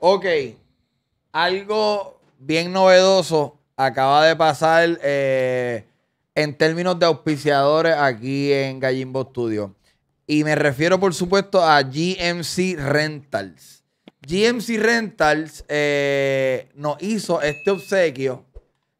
Ok. Algo bien novedoso acaba de pasar eh, en términos de auspiciadores aquí en Gallimbo Studio. Y me refiero, por supuesto, a GMC Rentals. GMC Rentals eh, nos hizo este obsequio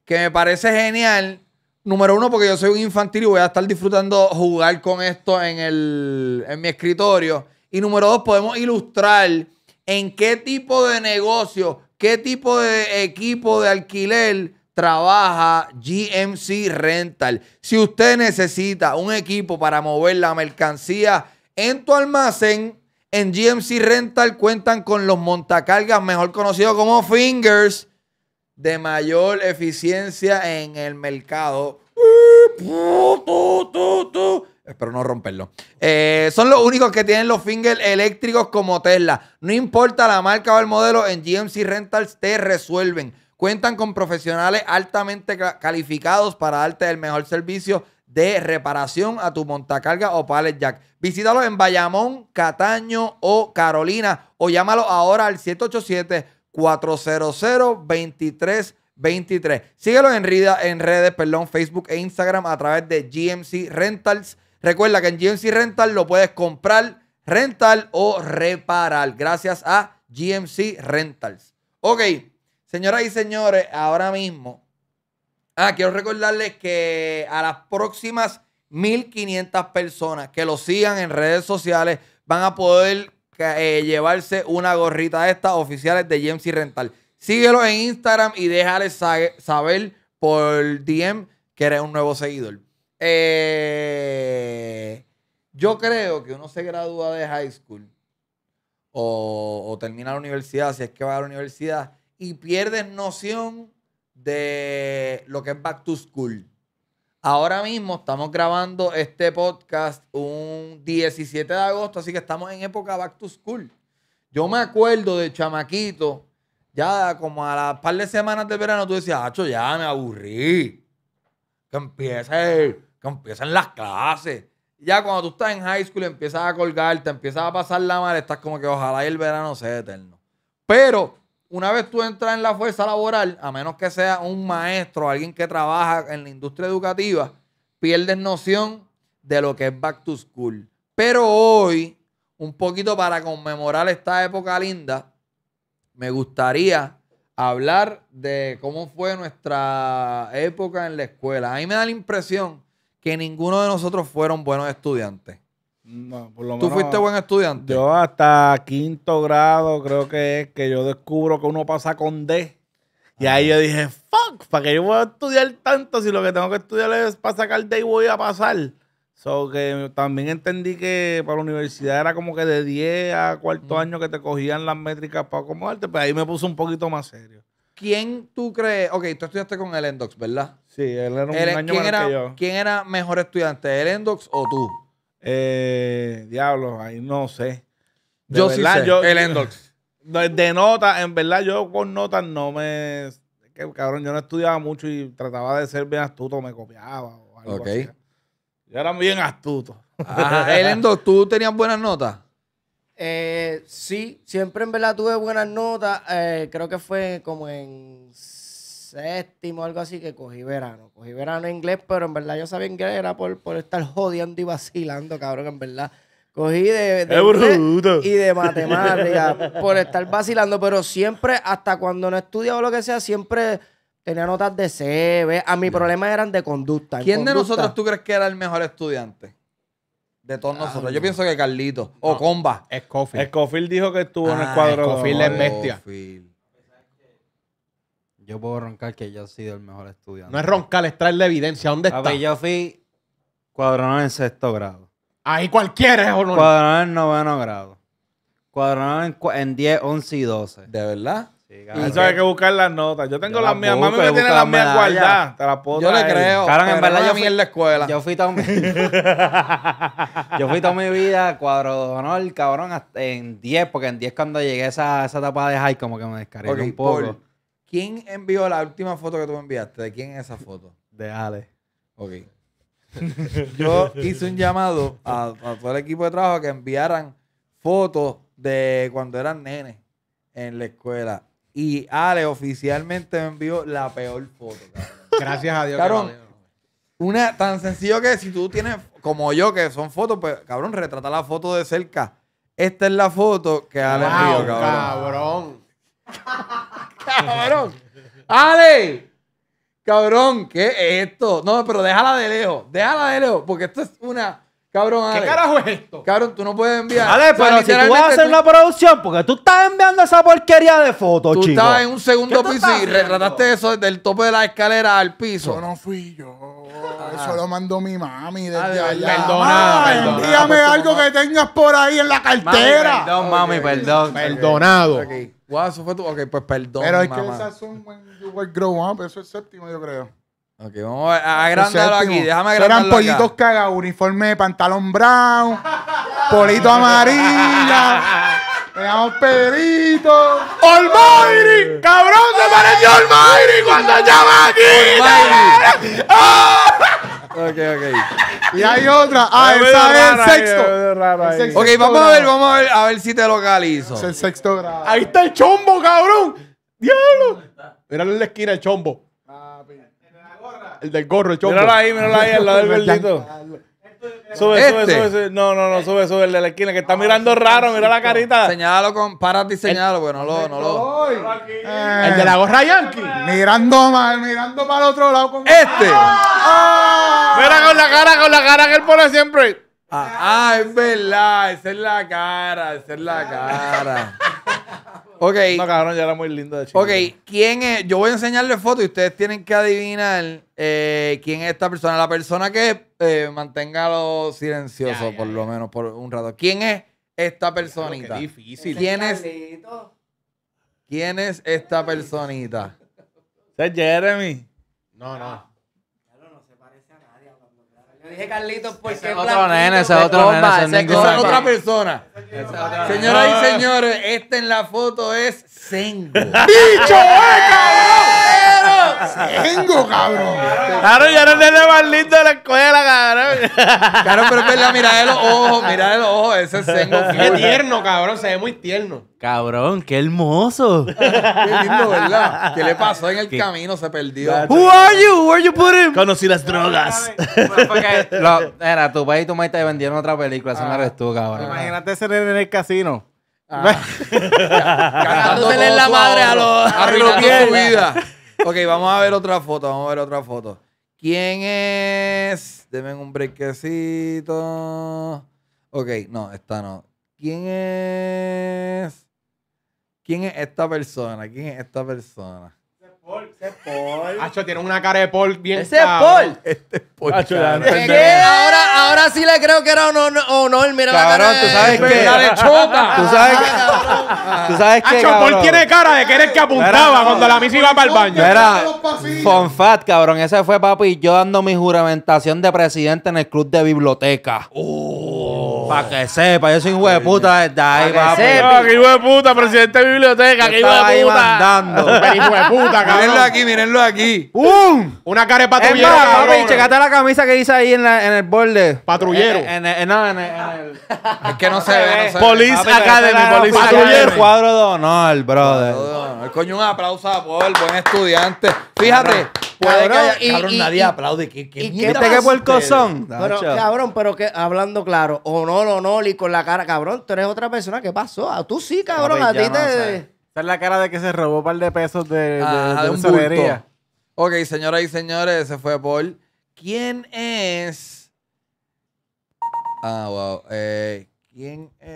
que me parece genial. Número uno, porque yo soy un infantil y voy a estar disfrutando jugar con esto en, en mi escritorio. Y número dos, podemos ilustrar en qué tipo de negocio, qué tipo de equipo de alquiler trabaja GMC Rental. Si usted necesita un equipo para mover la mercancía en tu almacén, en GMC Rental cuentan con los montacargas, mejor conocidos como Fingers, de mayor eficiencia en el mercado. Espero no romperlo. Eh, son los únicos que tienen los fingers eléctricos como Tesla. No importa la marca o el modelo, en GMC Rentals te resuelven. Cuentan con profesionales altamente calificados para darte el mejor servicio de reparación a tu montacarga o pallet jack. Visítalos en Bayamón, Cataño o Carolina o llámalo ahora al 787 400 2323 Síguelo en, en redes, perdón, Facebook e Instagram a través de GMC Rentals Recuerda que en GMC Rental lo puedes comprar, rentar o reparar gracias a GMC Rentals. Ok, señoras y señores, ahora mismo. Ah, quiero recordarles que a las próximas 1500 personas que lo sigan en redes sociales van a poder eh, llevarse una gorrita de estas oficiales de GMC Rental. Síguelo en Instagram y déjale saber por DM que eres un nuevo seguidor. Eh, yo creo que uno se gradúa de high school o, termina la universidad, si es que va a la universidad, y pierdes noción de lo que es back to school. Ahora mismo estamos grabando este podcast un 17 de agosto, así que estamos en época back to school. Yo me acuerdo de chamaquito, ya como a las par de semanas del verano, tú decías, Acho, ya me aburrí. Que empiece que empiezan las clases. Ya cuando tú estás en high school, empiezas a colgarte, empiezas a pasar la mal, estás como que ojalá el verano sea eterno. Pero una vez tú entras en la fuerza laboral, a menos que sea un maestro, alguien que trabaja en la industria educativa, pierdes noción de lo que es back to school. Pero hoy, un poquito para conmemorar esta época linda, me gustaría hablar de cómo fue nuestra época en la escuela. A mí me da la impresión que ninguno de nosotros fueron buenos estudiantes. No, por lo ¿Tú fuiste buen estudiante? Yo hasta quinto grado creo que es que yo descubro que uno pasa con D. Y ahí yo dije, fuck, ¿para qué yo voy a estudiar tanto si lo que tengo que estudiar es para sacar D y voy a pasar? So que también entendí que para la universidad era como que de 10 a cuarto año que te cogían las métricas para acomodarte, pero pues ahí me puse un poquito más serio. ¿Quién tú crees? Ok, tú estudiaste con el Endox, ¿verdad? Sí, él era un año ¿quién era, que ¿Quién era mejor estudiante, el Endox o tú? Eh, diablo, ahí no sé. yo sí sé, el Endox. De nota, en verdad, yo con notas no me... Que, cabrón, yo no estudiaba mucho y trataba de ser bien astuto, me copiaba o algo así. Yo era bien astuto. el Endox, ¿tú tenías buenas notas? Eh, sí, siempre en verdad tuve buenas notas. Eh, creo que fue como en séptimo, algo así, que cogí verano. Cogí verano en inglés, pero en verdad yo sabía inglés, era por, por estar jodiendo y vacilando, cabrón, en verdad. Cogí de, de y de matemáticas por estar vacilando, pero siempre, hasta cuando no estudiaba o lo que sea, siempre tenía notas de C, A mi problema eran de conducta. ¿Quién de nosotros tú crees que era el mejor estudiante? De todos nosotros. Yo pienso que Carlito. O Comba. Escofil Escofil dijo que estuvo en el ah, cuadro. Escofil es bestia. Yo puedo roncar que yo he sido el mejor estudiante. No es roncar, es traerle evidencia. ¿Dónde está? yo fui cuadronado en sexto grado. Ahí cualquiera es honor. Cuadronado en noveno grado. Cuadronado en, diez, once 10, 11 y 12. ¿De verdad? Sí, claro. Eso hay que buscar las notas. Yo tengo las mías. Mami me tiene las mías guardadas. Te las puedo Yo le creo. en verdad yo fui- en la escuela. Yo fui toda mi, yo fui toda mi vida cuadro cabrón, en 10, porque en 10 cuando llegué a esa, esa etapa de high como que me descargué un poco. ¿Quién envió la última foto que tú me enviaste? ¿De quién es esa foto? De Ale. Ok. Yo hice un llamado a, todo el equipo de trabajo que enviaran fotos de cuando eran nenes en la escuela. Y Ale oficialmente me envió la peor foto, cabrón. Gracias a Dios. Cabrón, una tan sencillo que si tú tienes, como yo, que son fotos, pues, cabrón, retrata la foto de cerca. Esta es la foto que Ale envió, cabrón. Cabrón cabrón. Ale, cabrón, ¿qué es esto? No, pero déjala de lejos, déjala de lejos, porque esto es una... Cabrón, Ale. ¿Qué carajo es esto? Cabrón, tú no puedes enviar. Ale, pero si tú vas a hacer una producción, porque tú estás enviando esa porquería de fotos, chico. Tú estabas en un segundo piso y retrataste eso del tope de la escalera al piso. Yo no fui yo. Ah. Eso lo mandó mi mami desde allá. algo que tengas por ahí en la cartera. Mami, perdón, mami, perdón. Perdonado. Wow, eso fue tu. Ok, pues perdón. Pero es que esas son when you were up. Eso es séptimo, yo creo. Ok, vamos a agrandarlo aquí. Déjame agrandarlo. Eran pollitos cagados, uniforme de pantalón brown, polito amarilla. Veamos Pedrito. ¡Olmiri! ¡Cabrón! ¡Se pareció Olmairi cuando llama aquí! ti. Ok, ok. Y hay otra. Ah, esa es sexto. el sexto. Ok, vamos a ver, vamos a ver, a ver si te localizo. Es el sexto grado. Ahí está el chombo, cabrón. Diablo. Míralo en la esquina, el chombo. Ah, el del gorro, el chombo. Míralo ahí, míralo ahí, al lado del verdito. Sube, sube, este. sube, sube, No, no, no, sube, sube el de la esquina que está ah, mirando raro, mira la carita. Señalo con, para ti, señalo, pues no lo, no lo. el de la gorra yankee. Mirando mal, mirando mal otro lado. Con... Este. Ah. Mira con la cara, con la cara que él pone siempre. Ah, ah, es verdad, esa es la cara, esa es la cara. Ok. Ok, ¿quién es? Yo voy a enseñarle fotos y ustedes tienen que adivinar eh, quién es esta persona. La persona que eh, mantenga lo silencioso, por lo menos, por un rato. ¿Quién es esta personita? Qué difícil. ¿Quién es? esta personita? es Jeremy. No, no dije Carlitos porque es otro es otro nene, es otra persona. Señoras y señores, Este en la foto es Sengo. ¡Bicho, eh, cabrón! Tengo, cabrón. Claro, ya no el más lindo de la escuela, cabrón. Claro, pero es verdad, mira los ojos, mira los ojos, ese tengo. Qué tierno, cabrón, se ve muy tierno. Cabrón, qué hermoso. qué lindo, ¿verdad? ¿Qué le pasó en el camino? Se perdió. Who are you? Where you put him? Conocí las drogas. era tu país y tu maíz te vendieron otra película, eso no eres tú, cabrón. Imagínate ser en el casino. Ah. Cantándole en la madre a los arruinando su vida. Ok, vamos a ver otra foto, vamos a ver otra foto. ¿Quién es? Denme un brequecito. Ok, no, esta no. ¿Quién es? ¿Quién es esta persona? ¿Quién es esta persona? es Paul. Hacho, tiene una cara de Paul bien Ese es Paul. Este es Paul. Ahora, ahora sí le creo que era un honor mira la Cabrón, tú sabes qué? La de chota. Tú sabes qué? Tú sabes que, Hacho, Paul tiene cara de que eres el que apuntaba cuando la misa iba para el baño. Era fat, cabrón. Ese fue papi yo dando mi juramentación de presidente en el club de biblioteca. Oh. Para que sepa, yo soy un hueputa desde ahí, Pa' que sepa. Ah, que hijo de puta, presidente de biblioteca, que hijo Estaba de ahí puta. mandando. hijo de puta, cabrón aquí, mírenlo aquí. ¡Pum! Una cara de patrullero. Es la camisa que dice ahí en, en el borde. Patrullero. En, en, el. Es que no se ve. No se Police Academy, Patrullero. Cuadro de honor, brother. El coño, un aplauso a Paul, buen estudiante. Fíjate. Puede cabrón, nadie aplaude. ¿Qué, qué mierda ¿Viste qué este? Pero, cabrón, pero que hablando claro, honor, honor y con la cara, cabrón, tú eres otra persona. ¿Qué pasó? Ah, tú sí, cabrón, a ti te. Esta es la cara de que se robó un par de pesos de, de, ah, un Ok, señoras y señores, se fue Paul. ¿Quién es? Ah, wow. Eh, ¿Quién es?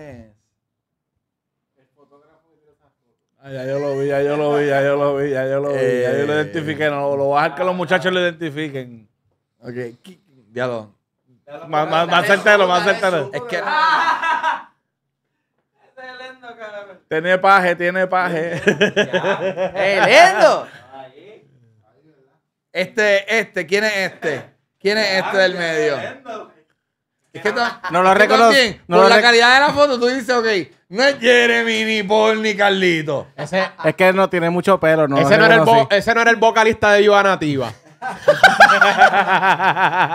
El fotógrafo de esas fotos. Ah, ya yo lo vi, ya yo lo vi, ya yo lo vi, ya yo lo vi. Ya yo lo identifiqué. No, lo voy a dejar que los muchachos lo identifiquen. Ok, diablo. Más certero, más certero. Es que... Tiene paje, tiene paje. ¡Eh, Este, este, ¿quién es este? ¿Quién es este del medio? Es que no lo por la calidad de la foto, tú dices, ok, no es Jeremy, ni Paul, ni Carlito. es que no tiene mucho pelo, no ese, no era el vocalista de Joana Nativa.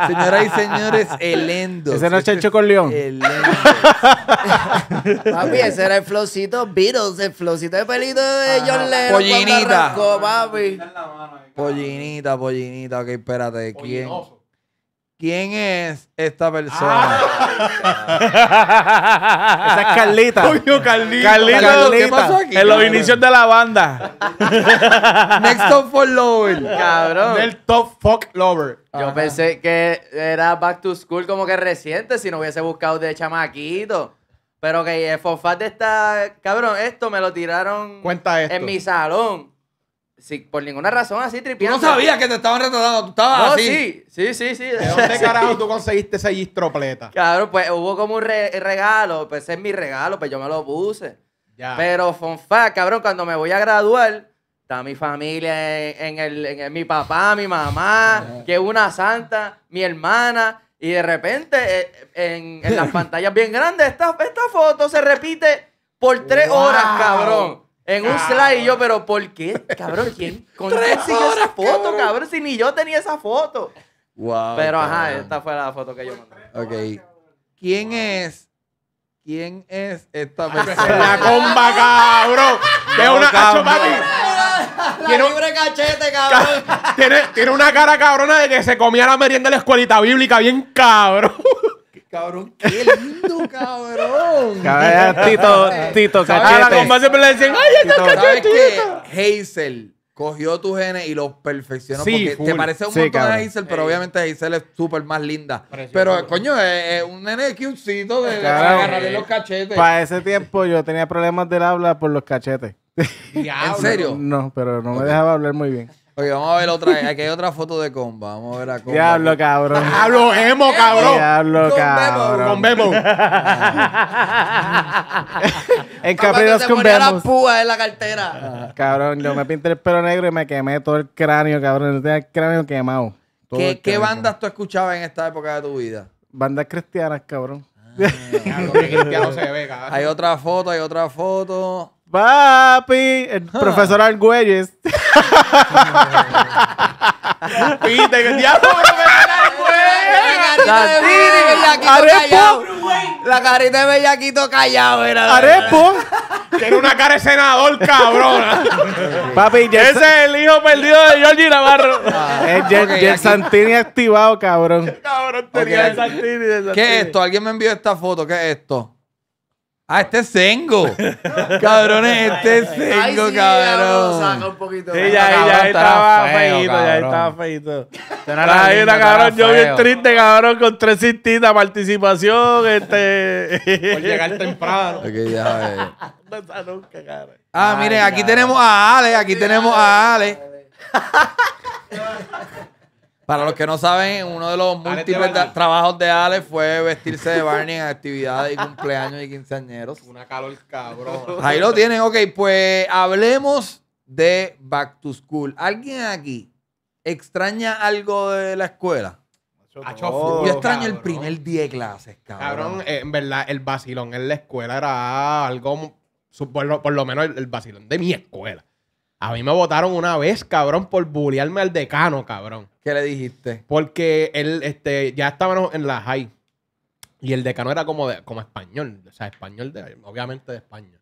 Señoras y señores, el endo. es chancho con León. El endo. papi, ese era el flosito Beatles, el flowcito de pelito de John Lennon. Pollinita. Arrancó, papi. Pollinita, pollinita. Ok, espérate. ¿Quién? ¿Quién es esta persona? Ah. Esa es Carlita. Carlita. ¿qué pasó aquí? En los inicios de la banda. Next Top Fuck Lover. Cabrón. El Top Fuck Lover. Yo pensé que era Back to School como que reciente, si no hubiese buscado de chamaquito. Pero que el Fofat de Cabrón, esto me lo tiraron... En mi salón por ninguna razón así tripeando. no sabía que te estaban retratando, tú estabas así. Sí, sí, sí, sí. ¿De dónde carajo tú conseguiste esa gistropleta? Claro, pues hubo como un regalo, pues es mi regalo, pues yo me lo puse. Ya. Pero Fonfa, cabrón, cuando me voy a graduar, está mi familia en, mi papá, mi mamá, que es una santa, mi hermana. Y de repente, eh, en, las pantallas bien grandes, esta, esta foto se repite por tres horas, cabrón. En un slide y yo, pero ¿por qué? Cabrón, ¿quién? ¿Con esa foto, cabrón? Si ni yo tenía esa foto. Wow. Pero ajá, esta fue la foto que yo mandé. Ok. ¿Quién es? ¿Quién es esta persona? la comba, cabrón. De una La Tiene libre cachete, cabrón. Tiene, tiene una cara cabrona de que se comía la merienda de la escuelita bíblica, bien cabrón. Cabrón, qué lindo, cabrón. Cabrón, Tito, Tito, cachete. A le ay, Hazel cogió tus genes y los perfeccionó. Sí, porque te parece un montón a Hazel, pero obviamente Hazel es súper más linda. pero, coño, es, un nene cutecito de, eh, agarrarle los cachetes. Para ese tiempo yo tenía problemas del habla por los cachetes. ¿En serio? No, pero no me dejaba hablar muy bien. Oye, vamos a ver otra. Aquí hay otra foto de Comba. Vamos a ver a Comba. Diablo, cabrón. Hablo emo, cabrón. Diablo, cabrón. Con Bemo. en Caprilos con Bemo. la púa en la cartera. Cabrón, yo me pinté el pelo negro y me quemé todo el cráneo, cabrón. Yo tenía el cráneo quemado. ¿Qué, bandas tú escuchabas en esta época de tu vida? Bandas cristianas, cabrón. Ah, cabrón. Hay otra foto, hay otra foto. Papi, el ah. profesor Argüelles el diablo La carita de bellaquito callado era. Arepo. Tiene una cara de senador, cabrón. Ese es el hijo perdido de Georgie Navarro. Ah, es Santini activado, cabrón. Cabrón, ¿Qué es esto? Alguien me envió esta foto. ¿Qué es esto? Ah, este es Sengo. Cabrones, este es Sengo, cabrón. Saca un poquito. Sí, ya, estaba feito, ya estaba feito. Ahí está, cabrón. Yo bien triste, cabrón, con tres cintitas, participación, este. Por llegar temprano. ya, No está nunca, cabrón. Ah, miren, aquí tenemos a Ale, aquí tenemos a Ale. Para los que no saben, uno de los múltiples trabajos de Ale fue vestirse de Barney en actividades y cumpleaños y quinceañeros. Una calor cabrón. Ahí lo tienen. Ok, pues hablemos de Back to School. ¿Alguien aquí extraña algo de la escuela? yo extraño el primer día de clases, cabrón. Eh, en verdad, el vacilón en la escuela era algo... Por lo, menos el vacilón de mi escuela a mí me votaron una vez, cabrón, por bullearme al decano, cabrón. ¿Qué le dijiste? Porque él, este, ya estábamos en la high. Y el decano era como, de, como español, o sea, español, obviamente de España.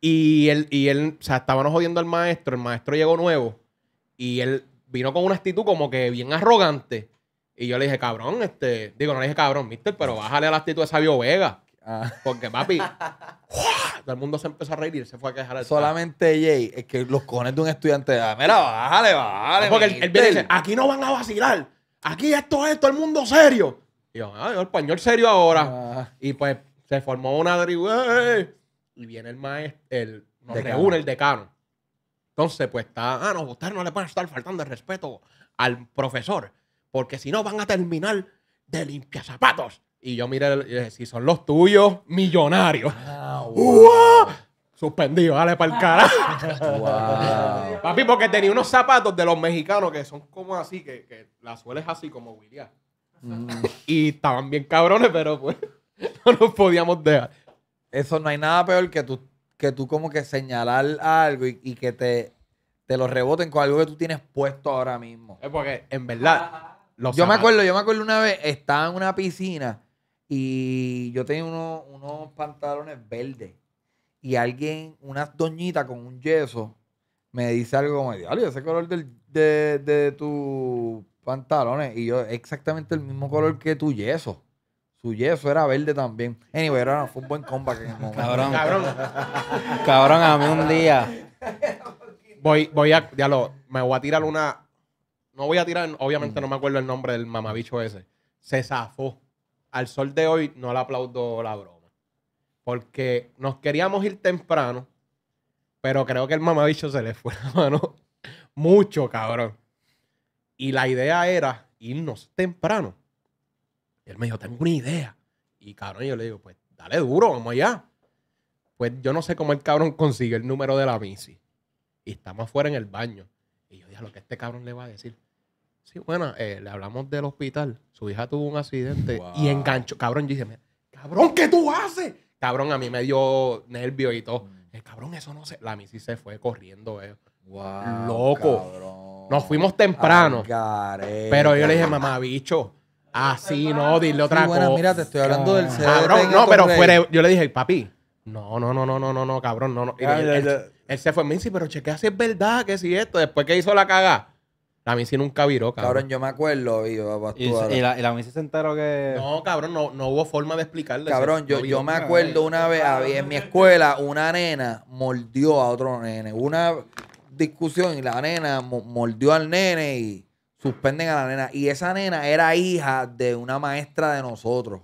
Y él, y él, o sea, estábamos jodiendo al maestro, el maestro llegó nuevo y él vino con una actitud como que bien arrogante. Y yo le dije, cabrón, este, digo, no le dije cabrón, mister, pero bájale a la actitud de Sabio Vega. Ah. Porque, papi, todo el mundo se empezó a reír y se fue a quejar. Solamente Jay, es que los cojones de un estudiante, ah, mira, bájale, bájale. porque él, viene y dice, aquí no van a vacilar. Aquí esto es todo el mundo serio. Y yo, ah, el español serio ahora. Y pues se formó una tribu. Y viene el maestro, el, nos reúne el decano. Entonces, pues está, ah, no, ustedes no le a estar faltando el respeto al profesor. Porque si no, van a terminar de limpia zapatos. Y yo miré, si son los tuyos, millonarios. Ah, Suspendido, dale para el carajo. Papi, porque tenía unos zapatos de los mexicanos que son como así, que, que la así como William. Mm. Y estaban bien cabrones, pero pues no los podíamos dejar. Eso no hay nada peor que tú, que tú como que señalar algo y, que te, lo reboten con algo que tú tienes puesto ahora mismo. Es porque, en verdad, ah. los yo me acuerdo, yo me acuerdo una vez, estaba en una piscina y yo tenía unos pantalones verdes. Y alguien, una doñita con un yeso, me dice algo como, ese color de, tus pantalones. Y yo, exactamente el mismo color que tu yeso. Su yeso era verde también. Anyway, era, un buen combat. en Cabrón. Cabrón. Cabrón, a mí un día. Voy, voy a, ya lo, me voy a tirar una. No voy a tirar, obviamente no me acuerdo el nombre del mamabicho ese. Se zafó al sol de hoy no le aplaudo la broma. Porque nos queríamos ir temprano, pero creo que el mamabicho se le fue la mano mucho, cabrón. Y la idea era irnos temprano. él me dijo, tengo una idea. Y cabrón, yo le digo, pues dale duro, vamos allá. Pues yo no sé cómo el cabrón consigue el número de la bici. Y estamos afuera en el baño. Y yo dije, lo que este cabrón le va a decir. Sí, bueno, eh, le hablamos del hospital. Su hija tuvo un accidente y enganchó. Cabrón, yo dije, cabrón, ¿qué tú haces? Cabrón, a mí me dio nervio y todo. Mm. El eh, cabrón, eso no sé. La misi se fue corriendo, eh. Wow, Loco. Nos fuimos temprano. pero yo le dije, mamá, bicho. Así, no, dile otra sí, bueno, mira, te estoy hablando del Cabrón, no, pero fuera. Yo le dije, papi, no, no, no, no, no, no, no, cabrón, no, no. él, se fue, me dice, pero chequea si es verdad, que si esto. Después que hizo la cagada la Missy nunca viró, cabrón. Cabrón, yo me acuerdo y, pues, y, la, se enteró que. No, cabrón, no, hubo forma de explicarle. Cabrón, yo, yo me acuerdo una vez, en mi escuela, una nena mordió a otro nene. Una discusión y la nena mordió al nene y suspenden a la nena. Y esa nena era hija de una maestra de nosotros.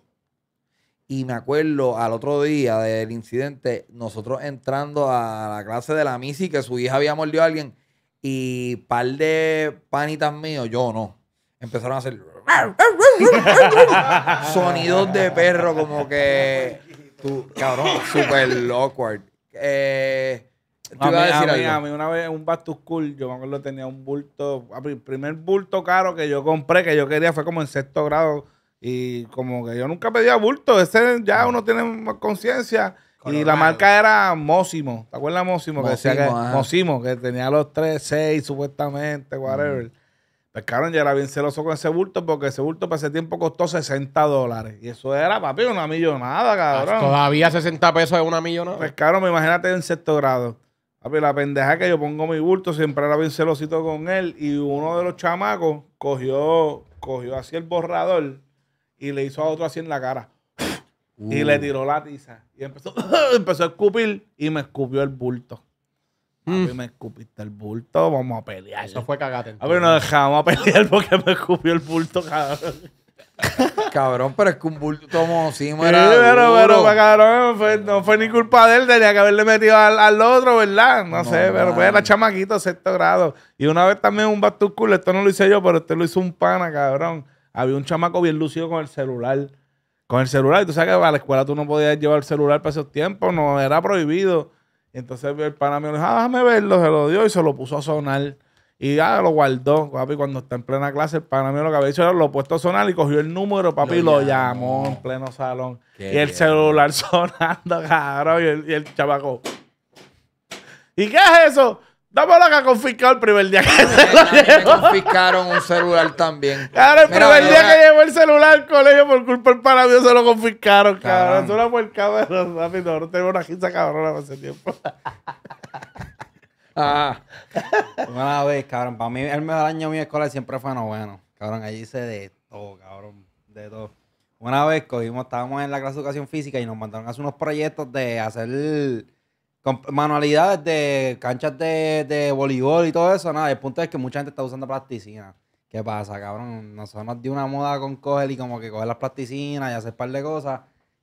Y me acuerdo al otro día del incidente, nosotros entrando a la clase de la Missy, que su hija había mordido a alguien y par de panitas míos, yo no. Empezaron a hacer sonidos de perro, como que. cabrón, super awkward. Eh, una vez un back Cool, yo me acuerdo tenía un bulto, el primer bulto caro que yo compré, que yo quería, fue como en sexto grado. Y como que yo nunca pedía bulto, ese ya mm. uno tiene más conciencia. Y la marca era Mosimo. ¿Te acuerdas Mosimo? Que decía que, Mosimo, que tenía los 3, 6 supuestamente, mm. whatever. Pescaron ya era bien celoso con ese bulto porque ese bulto para ese tiempo costó 60 dólares. Y eso era, papi, una millonada, ah, cabrón. todavía 60 pesos es una millonada. Pescaron, me imagínate en sexto grado. Papi, la pendeja que yo pongo mi bulto siempre era bien celosito con él. Y uno de los chamacos cogió, cogió así el borrador y le hizo a otro así en la cara. Y le uh. tiró la tiza. Y empezó, empezó a escupir y me escupió el bulto. Mm. me escupiste el bulto, vamos a pelear. Eso fue cagate. A ver, no dejamos a pelear porque me escupió el bulto, cabrón. cabrón, pero es que un bulto como sí, era pero, pero, pero, pues, cabrón, no fue ni culpa de él, tenía que haberle metido al, otro, ¿verdad? No, sé, pero fue pues, la chamaquito, sexto grado. Y una vez también un bastucul, esto no lo hice yo, pero este lo hizo un pana, cabrón. Había un chamaco bien lucido con el celular con el celular. Y tú sabes que a la escuela tú no podías llevar el celular para esos tiempos, no era prohibido. entonces el pana me dijo, ah, déjame verlo, se lo dio y se lo puso a sonar. Y ya lo guardó, papi, cuando está en plena clase, el pana lo que había hecho era lo puso a sonar y cogió el número, papi, y lo llamó en pleno salón. y el celular sonando, cabrón, y el, y ¿Y qué es eso? Dame la que confiscado el primer día que se lo confiscaron un celular también. Claro, el primer día que llevó el celular al colegio por culpa del parabio se lo confiscaron, cabrón. Tú una los el No, no tengo una quinta cabrona hace tiempo. ah, una vez, cabrón. Para mí, el mejor año de mi escuela siempre fue noveno. Cabrón, allí hice de todo, cabrón. De todo. Una vez cogimos, estábamos en la clase de educación física y nos mandaron a hacer unos proyectos de hacer con manualidades de canchas de, voleibol y todo eso, nada. El punto es que mucha gente está usando plasticina. ¿Qué pasa, cabrón? Nosotros nos dio una moda con coger y como que coger las plasticinas y hacer un par de cosas.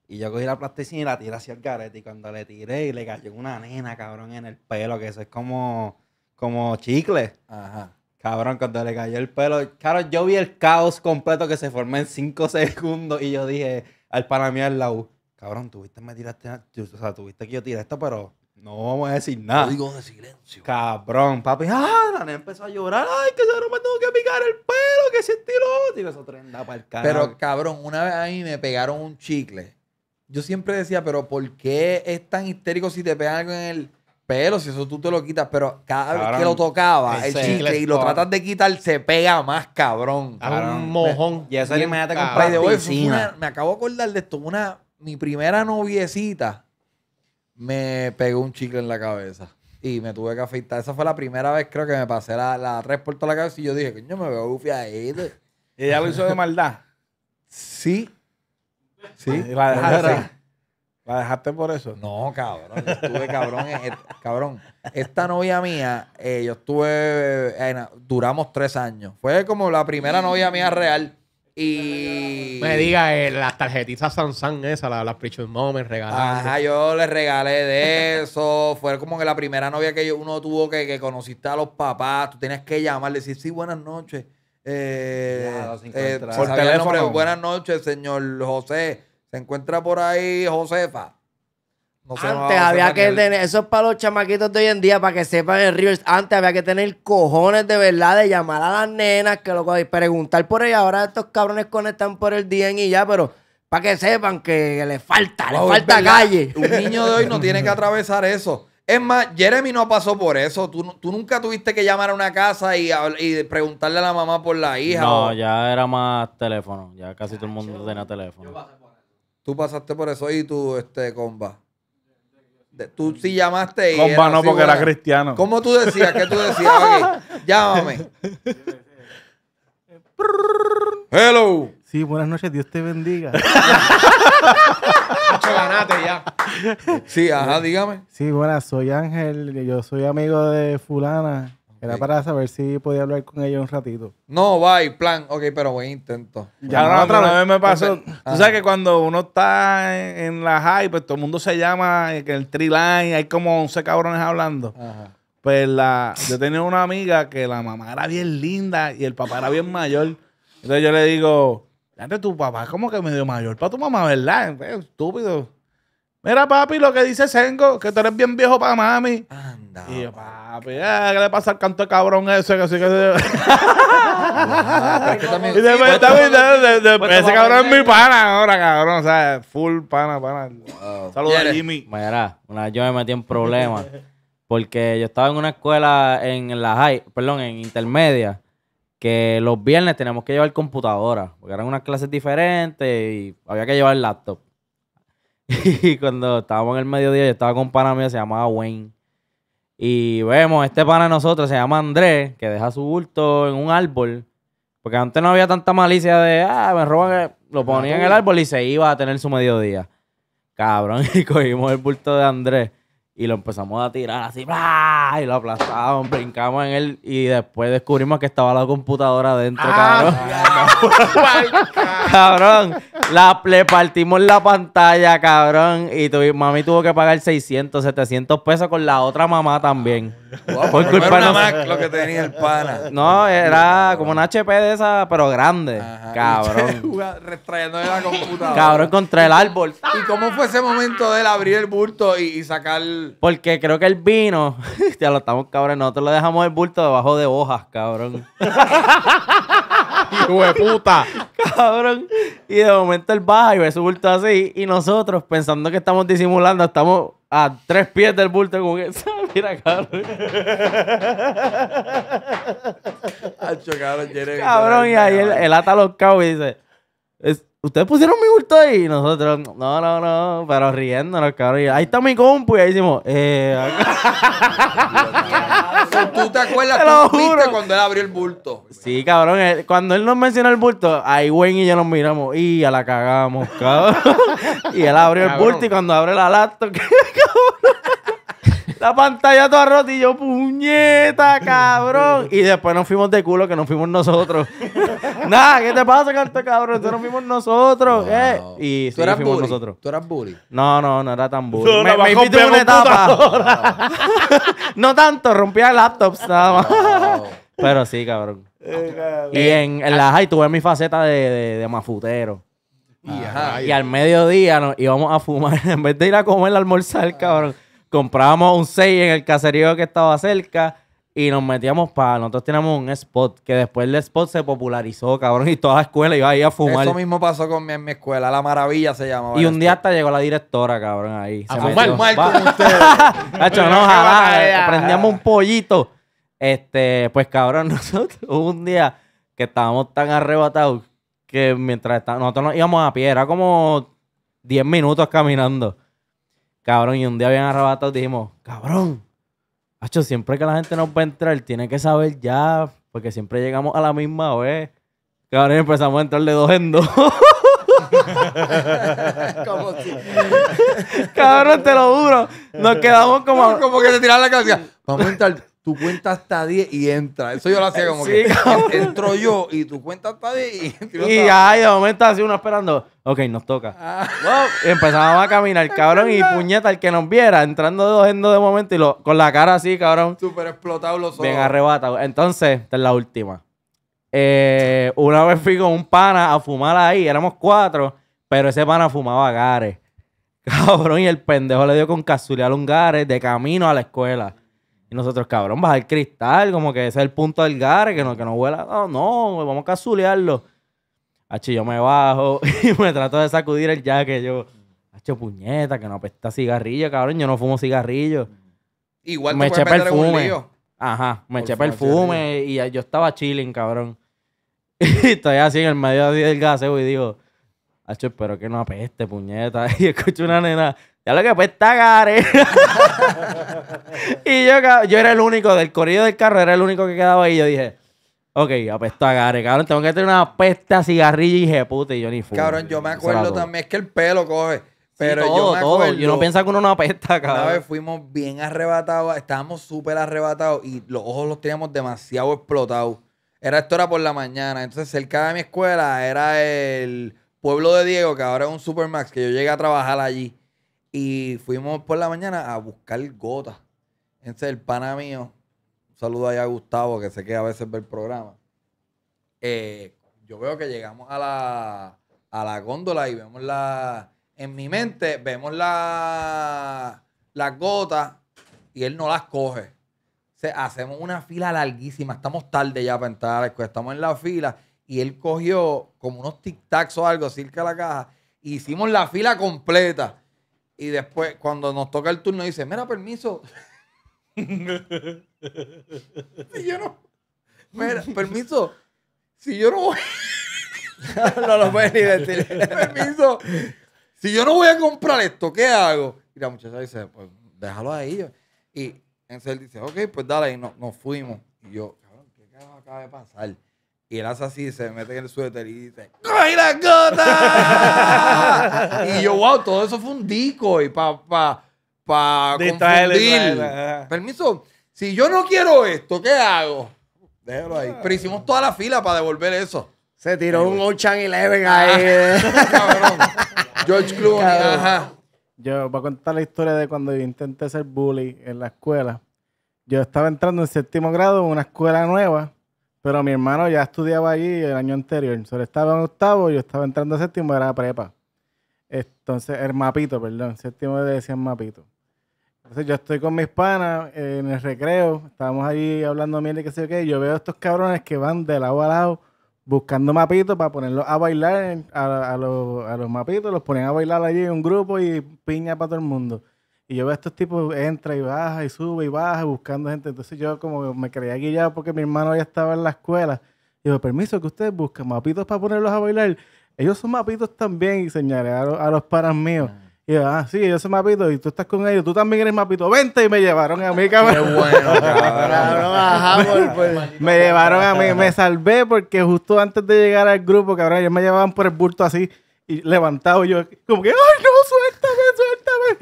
Y yo cogí la plasticina y la tiré hacia el garete. Y cuando le tiré y le cayó una nena, cabrón, en el pelo, que eso es como, como chicle. Ajá. Cabrón, cuando le cayó el pelo. Claro, yo vi el caos completo que se formó en cinco segundos y yo dije al panamí al lado, cabrón, tuviste me tiraste, o sea, tuviste que yo tirar esto, pero no vamos a decir nada. digo de silencio. Cabrón, papi. Ah, la nena empezó a llorar. Ay, que no me tengo que picar el pelo, que si estilo. Digo, eso trenda para el carajo. Pero cabrón, una vez a mí me pegaron un chicle. Yo siempre decía, pero ¿por qué es tan histérico si te pegan algo en el pelo? Si eso tú te lo quitas. Pero cada vez que lo tocaba, el chicle, y lo tratas de quitar, se pega más, cabrón. cabrón un mojón. y eso imagínate con de hoy. Me acabo de acordar de esto. Una, mi primera noviecita me pegó un chicle en la cabeza y me tuve que afeitar. Esa fue la primera vez, creo que me pasé la, la tres la cabeza y yo dije, coño, me veo ufia ahí. ¿Y ella lo hizo de maldad? Sí. Sí. La dejaste. por eso? No, cabrón. estuve, cabrón. Eh, eh, cabrón. Esta novia mía, eh, yo estuve. duramos tres años. Fue como la primera novia mía real. Y. Me diga, eh, las tarjetitas Samsung esas, las, las Moments Ajá, yo les regalé de eso. Fue como que la primera novia que uno tuvo que, conociste a los papás. Tú tienes que llamarle, decir, sí, buenas noches. Eh, eh, por teléfono. buenas noches, señor José. Se encuentra por ahí Josefa. Antes había que tener, eso es para los chamaquitos de hoy en día, para que sepan el río. Antes había que tener cojones de verdad de llamar a las nenas que lo, y preguntar por ahí Ahora estos cabrones conectan por el día y ya, pero para que sepan que le falta, le falta calle. Un niño de hoy no tiene que atravesar eso. Es más, Jeremy no pasó por eso. Tú, nunca tuviste que llamar a una casa y, preguntarle a la mamá por la hija. No, ya era más teléfono. Ya casi todo el mundo tiene tenía teléfono. Yo pasé por eso. Tú pasaste por eso y tú, este, comba. Tú sí llamaste y. Compa no, porque era cristiano. ¿Cómo tú decías? ¿Qué tú decías? llámame. Hello. Sí, buenas noches, Dios te bendiga. ganate ya. Sí, ajá, dígame. Sí, buenas, soy Ángel, yo soy amigo de Fulana. Era para saber si podía hablar con ellos un ratito. No, bye, plan. Ok, pero buen intento. Ya la otra vez. me pasó. tú sabes que cuando uno está en, la hype, pues todo el mundo se llama, en eh, el triline, hay como 11 cabrones hablando. Pues la, yo tenía una amiga que la mamá era bien linda y el papá era bien mayor. Entonces yo le digo, tu papá es como que medio mayor para tu mamá, ¿verdad? Pues, estúpido. Mira, papi, lo que dice Sengo, que tú eres bien viejo para mami. Anda. Y yo, papi, eh, ¿qué le pasa al canto de cabrón ese? Que así que se. y después pues, ese pues, cabrón es mi pues, pana ahora, cabrón. O sea, full pana, pana. Saluda, a Jimmy. Mira, una, yo me metí en problemas. Porque yo estaba en una escuela en la high, perdón, en intermedia, que los viernes teníamos que llevar computadora, porque eran unas clases diferentes y había que llevar laptop. Y cuando estábamos en el mediodía, yo estaba con un pana mío, se llamaba Wayne. Y vemos, este pana de nosotros se llama Andrés, que deja su bulto en un árbol. Porque antes no había tanta malicia de, ah, me roban. Lo ponía en el árbol y se iba a tener su mediodía. Cabrón, y cogimos el bulto de Andrés y lo empezamos a tirar así, ¡ah! y lo aplastamos, brincamos en él y después descubrimos que estaba la computadora adentro, ah, cabrón. cabrón, la, le partimos la pantalla, cabrón, y tu, mami tuvo que pagar 600, 700 pesos con la otra mamá también. Fue culpa era una lo que tenía el pana. No, era como un HP de esa, pero grande. cabrón. computadora. Cabrón, encontré el árbol. ¿Y cómo fue ese momento de abrir el bulto y sacar porque creo que el vino. ya lo estamos, cabrón. Nosotros lo dejamos el bulto debajo de hojas, cabrón. Cabrón. Y de momento él baja y ve su bulto así. Y nosotros, pensando que estamos disimulando, estamos a tres pies del bulto. Como que, ah, mira, cabrón. cabrón, cabrón, y ahí él, ata los cabos y dice ustedes pusieron mi bulto ahí. Y nosotros, no, no, no, pero riéndonos, cabrón. ahí está mi compu. Y ahí decimos, eh. ¿Tú te acuerdas? lo cuando él abrió el bulto. Sí, cabrón. Eh, cuando él nos mencionó el bulto, ahí Wayne y yo nos miramos. Y a la cagamos, cabrón. y él abrió el bulto y cuando abre la laptop, cabrón la pantalla toda rota y yo, puñeta, cabrón. Y después nos fuimos de culo que nos fuimos nosotros. Nada, ¿qué te pasa, este cabrón? Entonces nos fuimos nosotros. Eh. Y sí, ¿Tú eras fuimos nosotros. ¿Tú eras bully? No, no, no era tan bully. No, me, una etapa. no tanto, rompía laptops nada más. Pero sí, cabrón. Eh, y en, la high tuve mi faceta de, de, mafutero. Ah, y, al mediodía nos íbamos a fumar. en vez de ir a comer, a almorzar, cabrón comprábamos un 6 en el caserío que estaba cerca y nos metíamos para. Nosotros teníamos un spot que después el spot se popularizó, cabrón, y toda la escuela iba ahí a fumar. Eso mismo pasó con mi, en mi escuela, La Maravilla se llamaba. Y un día hasta llegó la directora, cabrón, ahí. A fumar, mal con ustedes. hecho, no, ojalá. Eh, eh, prendíamos un pollito. Este, pues cabrón, nosotros un día que estábamos tan arrebatados que mientras estábamos, nosotros nos íbamos a pie, era como 10 minutos caminando. Cabrón, y un día habían arrebatados dijimos, cabrón, hacho, siempre que la gente nos va a entrar, tiene que saber ya, porque siempre llegamos a la misma vez. Cabrón, empezamos a entrar de dos en dos. como Cabrón, te lo juro. Nos quedamos como. Como que se tiran la canción. Vamos a entrar tú cuentas hasta 10 y entra. Eso yo lo hacía como que Sí, entro yo y tu cuenta hasta 10 y entro Y ay, de momento así uno esperando. Ok, nos toca. Ah. Y Empezábamos a caminar, cabrón, y puñeta, el que nos viera, entrando de dos en de momento y lo, con la cara así, cabrón. Súper explotado los ojos. Bien arrebatado. Entonces, esta es la última. Eh, una vez fui con un pana a fumar ahí, éramos cuatro, pero ese pana fumaba gares. Cabrón, y el pendejo le dio con casulear un gares de camino a la escuela. Y nosotros, cabrón, bajar el cristal, como que ese es el punto del GAR, que no, que no huela. No, no, vamos a cazulearlo. Hacho, yo me bajo y me trato de sacudir el jaque. Yo, hacho, puñeta, que no apesta cigarrillo, cabrón. Yo no fumo cigarrillo. Igual me te eché perfume. Ajá, me eché perfume y yo estaba chilling, cabrón. Y estoy así en el medio del gaseo y digo, hacho, pero que no apeste, puñeta. Y escucho una nena ya lo que pues está Gare. y yo, yo era el único del corrido del carro, era el único que quedaba ahí. Yo dije, ok, apesta Gare, cabrón, tengo que tener una pesta cigarrilla y puta y yo ni fui Cabrón, yo me acuerdo también, es que el pelo coge. Pero yo me Yo no piensa que uno no apesta, cabrón. Una vez fuimos bien arrebatados, estábamos súper arrebatados y los ojos los teníamos demasiado explotados. Era esto era por la mañana, entonces cerca de mi escuela era el pueblo de Diego, que ahora es un Supermax, que yo llegué a trabajar allí. Y fuimos por la mañana a buscar gotas. Entonces, el pana mío, un saludo ahí a Gustavo, que sé que a veces ve el programa. Eh, yo veo que llegamos a la, góndola y vemos la. En mi mente, vemos la, las gotas y él no las coge. hacemos una fila larguísima. Estamos tarde ya para entrar Estamos en la fila y él cogió como unos tic-tacs o algo cerca de la caja. hicimos la fila completa. Y después, cuando nos toca el turno, dice, mira, permiso. si yo no... Mira, permiso. Si yo no voy... no ni decir. permiso. Si yo no voy a comprar esto, ¿qué hago? Y la muchacha dice, pues déjalo ahí. Y entonces él dice, ok, pues dale. Y no, nos fuimos. Y yo, cabrón, ¿qué acaba de pasar? Y él hace así, se mete en el suéter y dice, ay la gota! y yo, wow, todo eso fue un disco y pa, pa pa confundir. Permiso, si yo no quiero esto, ¿qué hago? Déjalo ahí. Pero hicimos toda la fila para devolver eso. Se tiró un Ocean Eleven ahí. Ah, eh. Cabrón. George Clooney, Yo voy a contar la historia de cuando yo intenté ser bully en la escuela. Yo estaba entrando en séptimo grado en una escuela nueva pero mi hermano ya estudiaba allí el año anterior. Solo estaba en octavo, yo estaba entrando a séptimo, era prepa. Entonces, el mapito, perdón. Séptimo de decían mapito. Entonces, yo estoy con mis panas en el recreo. Estábamos allí hablando miel y qué sé yo qué. Yo veo a estos cabrones que van de lado a lado buscando mapitos para ponerlos a bailar. A, los, mapitos los ponen a bailar allí en un grupo y piña para todo el mundo. Y yo veo a estos tipos, entra y baja y sube y baja buscando gente. Entonces yo como me creía guillado porque mi hermano ya estaba en la escuela. Y permiso, que ustedes buscan mapitos para ponerlos a bailar. Ellos son mapitos también y señalé a, los, a míos. Ah. Y yo, ah, sí, ellos son mapitos y tú estás con ellos. Tú también eres mapito. Vente y me llevaron a mí, cabrón. Qué bueno, me llevaron a mí. Me salvé porque justo antes de llegar al grupo, cabrón, ellos me llevaban por el bulto así y levantado yo, como que, ¡ay,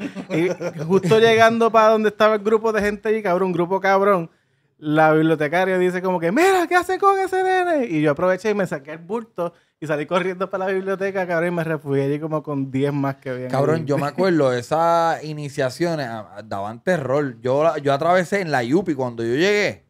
no, suéltame, suéltame! Y justo llegando para donde estaba el grupo de gente y cabrón, grupo cabrón, la bibliotecaria dice como que, mira, ¿qué hace con ese nene? Y yo aproveché y me saqué el bulto y salí corriendo para la biblioteca, cabrón, y me refugié allí como con 10 más que había Cabrón, yo me acuerdo, esas iniciaciones daban terror. Yo, yo atravesé en la Yupi cuando yo llegué.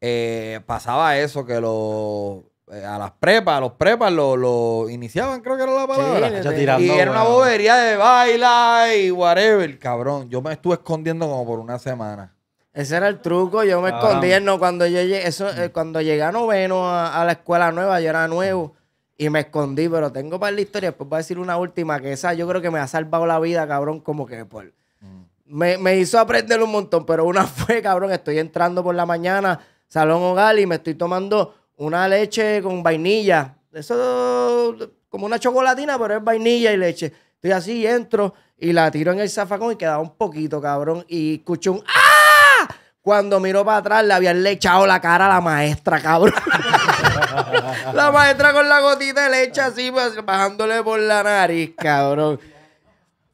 Eh, pasaba eso, que lo eh, a las prepas, a los prepas lo, iniciaban, creo que era la palabra. y era una bobería de baila y whatever, cabrón. Yo me estuve escondiendo como por una semana. Ese era el truco, yo me escondí ah. escondía. No, cuando llegué, eso, eh, cuando llegué a noveno a, la escuela nueva, yo era nuevo y me escondí, pero tengo para la historia, después voy a decir una última, que esa yo creo que me ha salvado la vida, cabrón, como que por... Mm. Me, me hizo aprender un montón, pero una fue, cabrón, estoy entrando por la mañana, salón hogar, y me estoy tomando una leche con vainilla. Eso como una chocolatina, pero es vainilla y leche. Estoy así, entro y la tiro en el zafacón y queda un poquito, cabrón. Y escucho un ¡Ah! Cuando miro para atrás, le habían lechado la cara a la maestra, cabrón. la maestra con la gotita de leche así, pues, bajándole por la nariz, cabrón.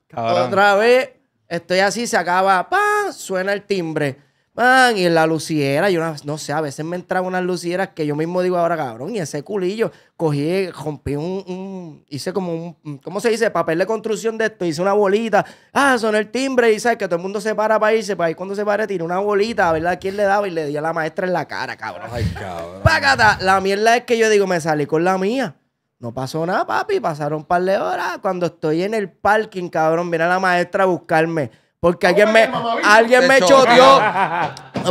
cabrón. Otra vez, estoy así, se acaba, ¡pam! Suena el timbre y en la luciera, yo no, sé, a veces me entraban unas lucieras que yo mismo digo ahora, cabrón, y ese culillo, cogí, rompí un, hice como un, ¿cómo se dice? Papel de construcción de esto, hice una bolita, ah, son el timbre, y sabes que todo el mundo se para para irse, para ir cuando se para, tiró una bolita, a ver quién le daba, y le di a la maestra en la cara, cabrón. Ay, cabrón. la mierda es que yo digo, me salí con la mía. No pasó nada, papi, pasaron un par de horas. Cuando estoy en el parking, cabrón, viene la maestra a buscarme porque alguien me, alguien me choteó.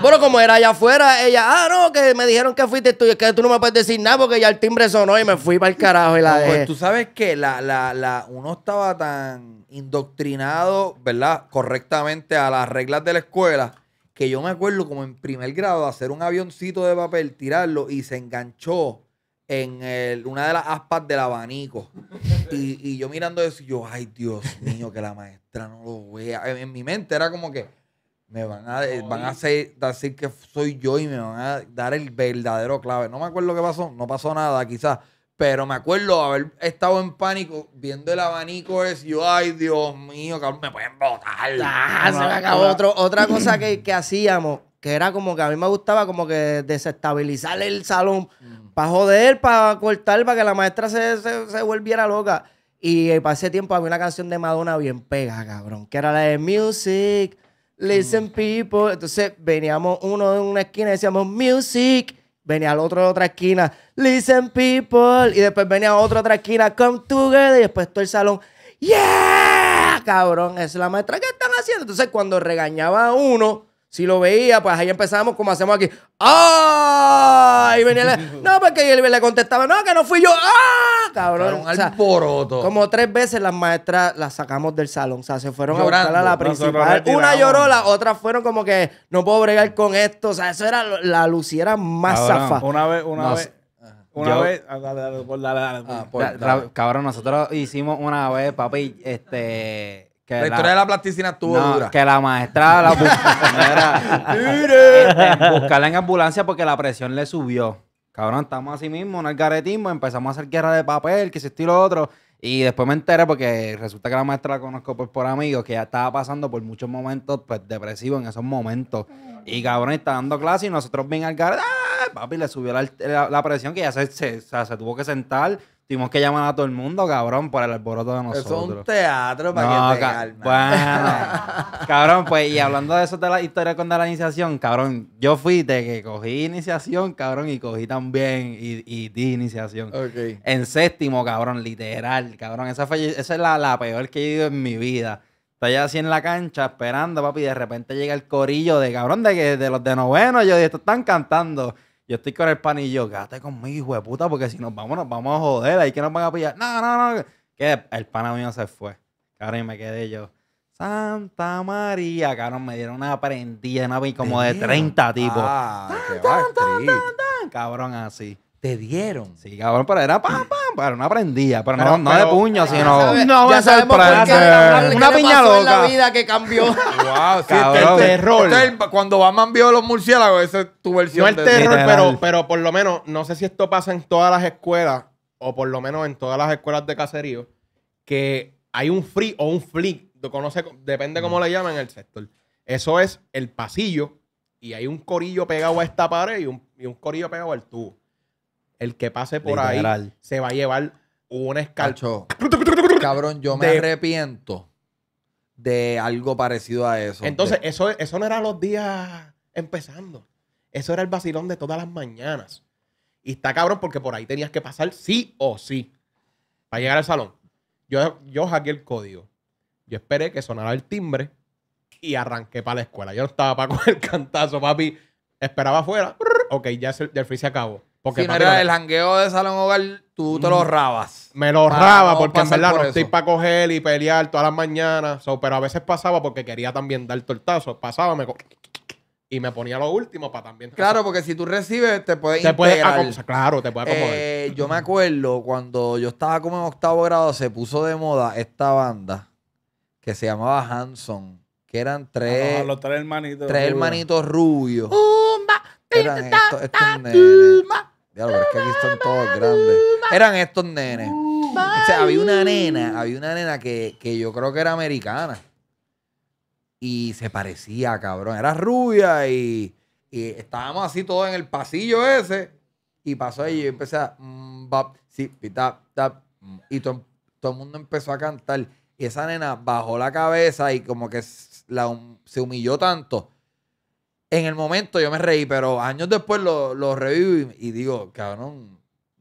Pero como era allá afuera, ella, ah, no, que me dijeron que fuiste tú, que tú no me puedes decir nada porque ya el timbre sonó y me fui para el carajo y la pues, tú sabes que la, uno estaba tan indoctrinado, ¿verdad? Correctamente a las reglas de la escuela, que yo me acuerdo como en primer grado hacer un avioncito de papel, tirarlo y se enganchó en el, una de las aspas del abanico. Y, yo mirando eso, yo, ay, Dios mío, que la maestra no lo vea. En, mi mente era como que me van a, eh, van a decir que soy yo y me van a dar el verdadero clave. No me acuerdo qué pasó, no pasó nada quizás, pero me acuerdo haber estado en pánico viendo el abanico es yo, ay, Dios mío, cabrón, me pueden botar. se me acabó. otra cosa que, que hacíamos que era como que a mí me gustaba como que desestabilizar el salón mm. para joder, para cortar, para que la maestra se, volviera loca. Y pasé eh, para ese tiempo había una canción de Madonna bien pega, cabrón, que era la de Music, Listen mm. People. Entonces veníamos uno de una esquina y decíamos Music. Venía el otro de otra esquina, Listen People. Y después venía otro otra esquina, Come Together. Y después todo el salón, ¡Yeah! Cabrón, es la maestra que están haciendo. Entonces cuando regañaba a uno si lo veía, pues ahí empezamos como hacemos aquí. ¡Ah! Y venía la... No, porque él le contestaba, no, que no fui yo. ¡Ah! Cabrón. O sea, como tres veces las maestras las sacamos del salón. O sea, se fueron a buscar a la principal. Una lloró, la otra fueron como que no puedo bregar con esto. O sea, eso era la luciera más cabrón, zafa. Una vez, una vez. Una vez. Cabrón, nosotros hicimos una vez, papi, este. Que la, historia la plasticina estuvo dura. Que la maestra la Mire. Este, buscarla en ambulancia porque la presión le subió. Cabrón, estamos así mismo en el garetismo, empezamos a hacer guerra de papel, que se estilo otro. Y después me enteré porque resulta que la maestra la conozco por, por amigos, que ya estaba pasando por muchos momentos pues, depresivos en esos momentos. Y cabrón, está dando clase y nosotros bien al garet, ¡Ah! Papi, le subió la, presión que ya se, se tuvo que sentar Tuvimos que llamar a todo el mundo, cabrón, por el alboroto de nosotros. es un teatro para que te Bueno, cabrón, pues, y hablando de eso de la historia con la iniciación, cabrón, yo fui de que cogí iniciación, cabrón, y cogí también y, di iniciación. En séptimo, cabrón, literal, cabrón. Esa, fue, esa es la, la, peor que he ido en mi vida. Estoy así en la cancha esperando, papi, y de repente llega el corillo de cabrón de, que, de los de noveno. Yo, digo: están cantando. Yo estoy con el pan y yo, gate conmigo, hijo de puta, porque si nos vamos, nos vamos a joder. Ahí que nos van a pillar. No, no, no. Que el pana mío se fue. Cabrón, y me quedé yo. Santa María, cabrón, me dieron una prendida, una, como de 30 tipos. Ah, cabrón, así te dieron. Sí, cabrón, pero era pam, pam, pero no aprendía, pero, no, no de puño, eh, sino. no, ya sabemos una, una piña loca. En la vida que cambió. wow, cabrón. el este terror. Este, cuando Batman vio a los murciélagos, esa es tu versión. No el terror, pero, pero por lo menos, no sé si esto pasa en todas las escuelas, o por lo menos en todas las escuelas de caserío, que hay un free o un flick, depende cómo le llaman el sector. Eso es el pasillo y hay un corillo pegado a esta pared y un, y un corillo pegado al tubo el que pase por ahí se va a llevar un escarcho. Cabrón, yo me arrepiento de algo parecido a eso. Entonces, eso, eso no era los días empezando. Eso era el vacilón de todas las mañanas. Y está cabrón porque por ahí tenías que pasar sí o sí para llegar al salón. Yo, yo el código. Yo esperé que sonara el timbre y arranqué para la escuela. Yo no estaba para el cantazo, papi. Esperaba afuera. Ok, ya el, el se acabó. Porque si era el jangueo de Salón Hogar, tú te lo mm. rabas. Me lo raba porque en verdad no estoy para coger y pelear todas las mañanas. pero a veces pasaba porque quería también dar tortazo. Pasaba, y me ponía lo último para también. Claro, porque si tú recibes, te puedes Te claro, te puedes eh, yo me acuerdo cuando yo estaba como en octavo grado, se puso de moda esta banda que se llamaba Hanson, que eran tres. los tres hermanitos. Tres hermanitos rubios. Diablo, es que aquí están todos grandes. Eran estos nenes. había una nena, había una nena que, yo creo que era americana. Y se parecía, cabrón. Era rubia y, estábamos así todos en el pasillo ese. Y pasó ahí y yo empecé a... Mm, tap, mm. y todo, el mundo empezó a cantar. Y esa nena bajó la cabeza y como que la, se humilló tanto en el momento yo me reí, pero años después lo, lo revivo y, digo, cabrón,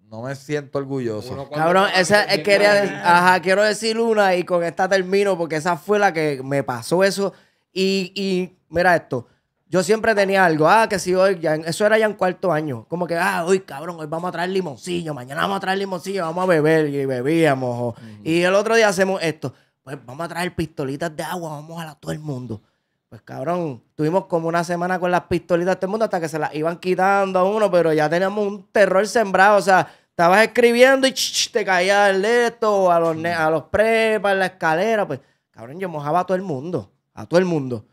no me siento orgulloso. Cabrón, esa es quería, ajá, quiero decir una y con esta termino porque esa fue la que me pasó eso. Y, mira esto, yo siempre tenía algo, ah, que si hoy, ya, eso era ya en cuarto año, como que, ah, hoy cabrón, hoy vamos a traer limoncillo, mañana vamos a traer limoncillo, vamos a beber y bebíamos. Y el otro día hacemos esto, pues vamos a traer pistolitas de agua, vamos a la, todo el mundo pues cabrón, tuvimos como una semana con las pistolitas todo el mundo hasta que se las iban quitando a uno, pero ya teníamos un terror sembrado. O sea, estabas escribiendo y te caía el leto, a los, a los prepas, la escalera. Pues, cabrón, yo mojaba a todo el mundo, a todo el mundo.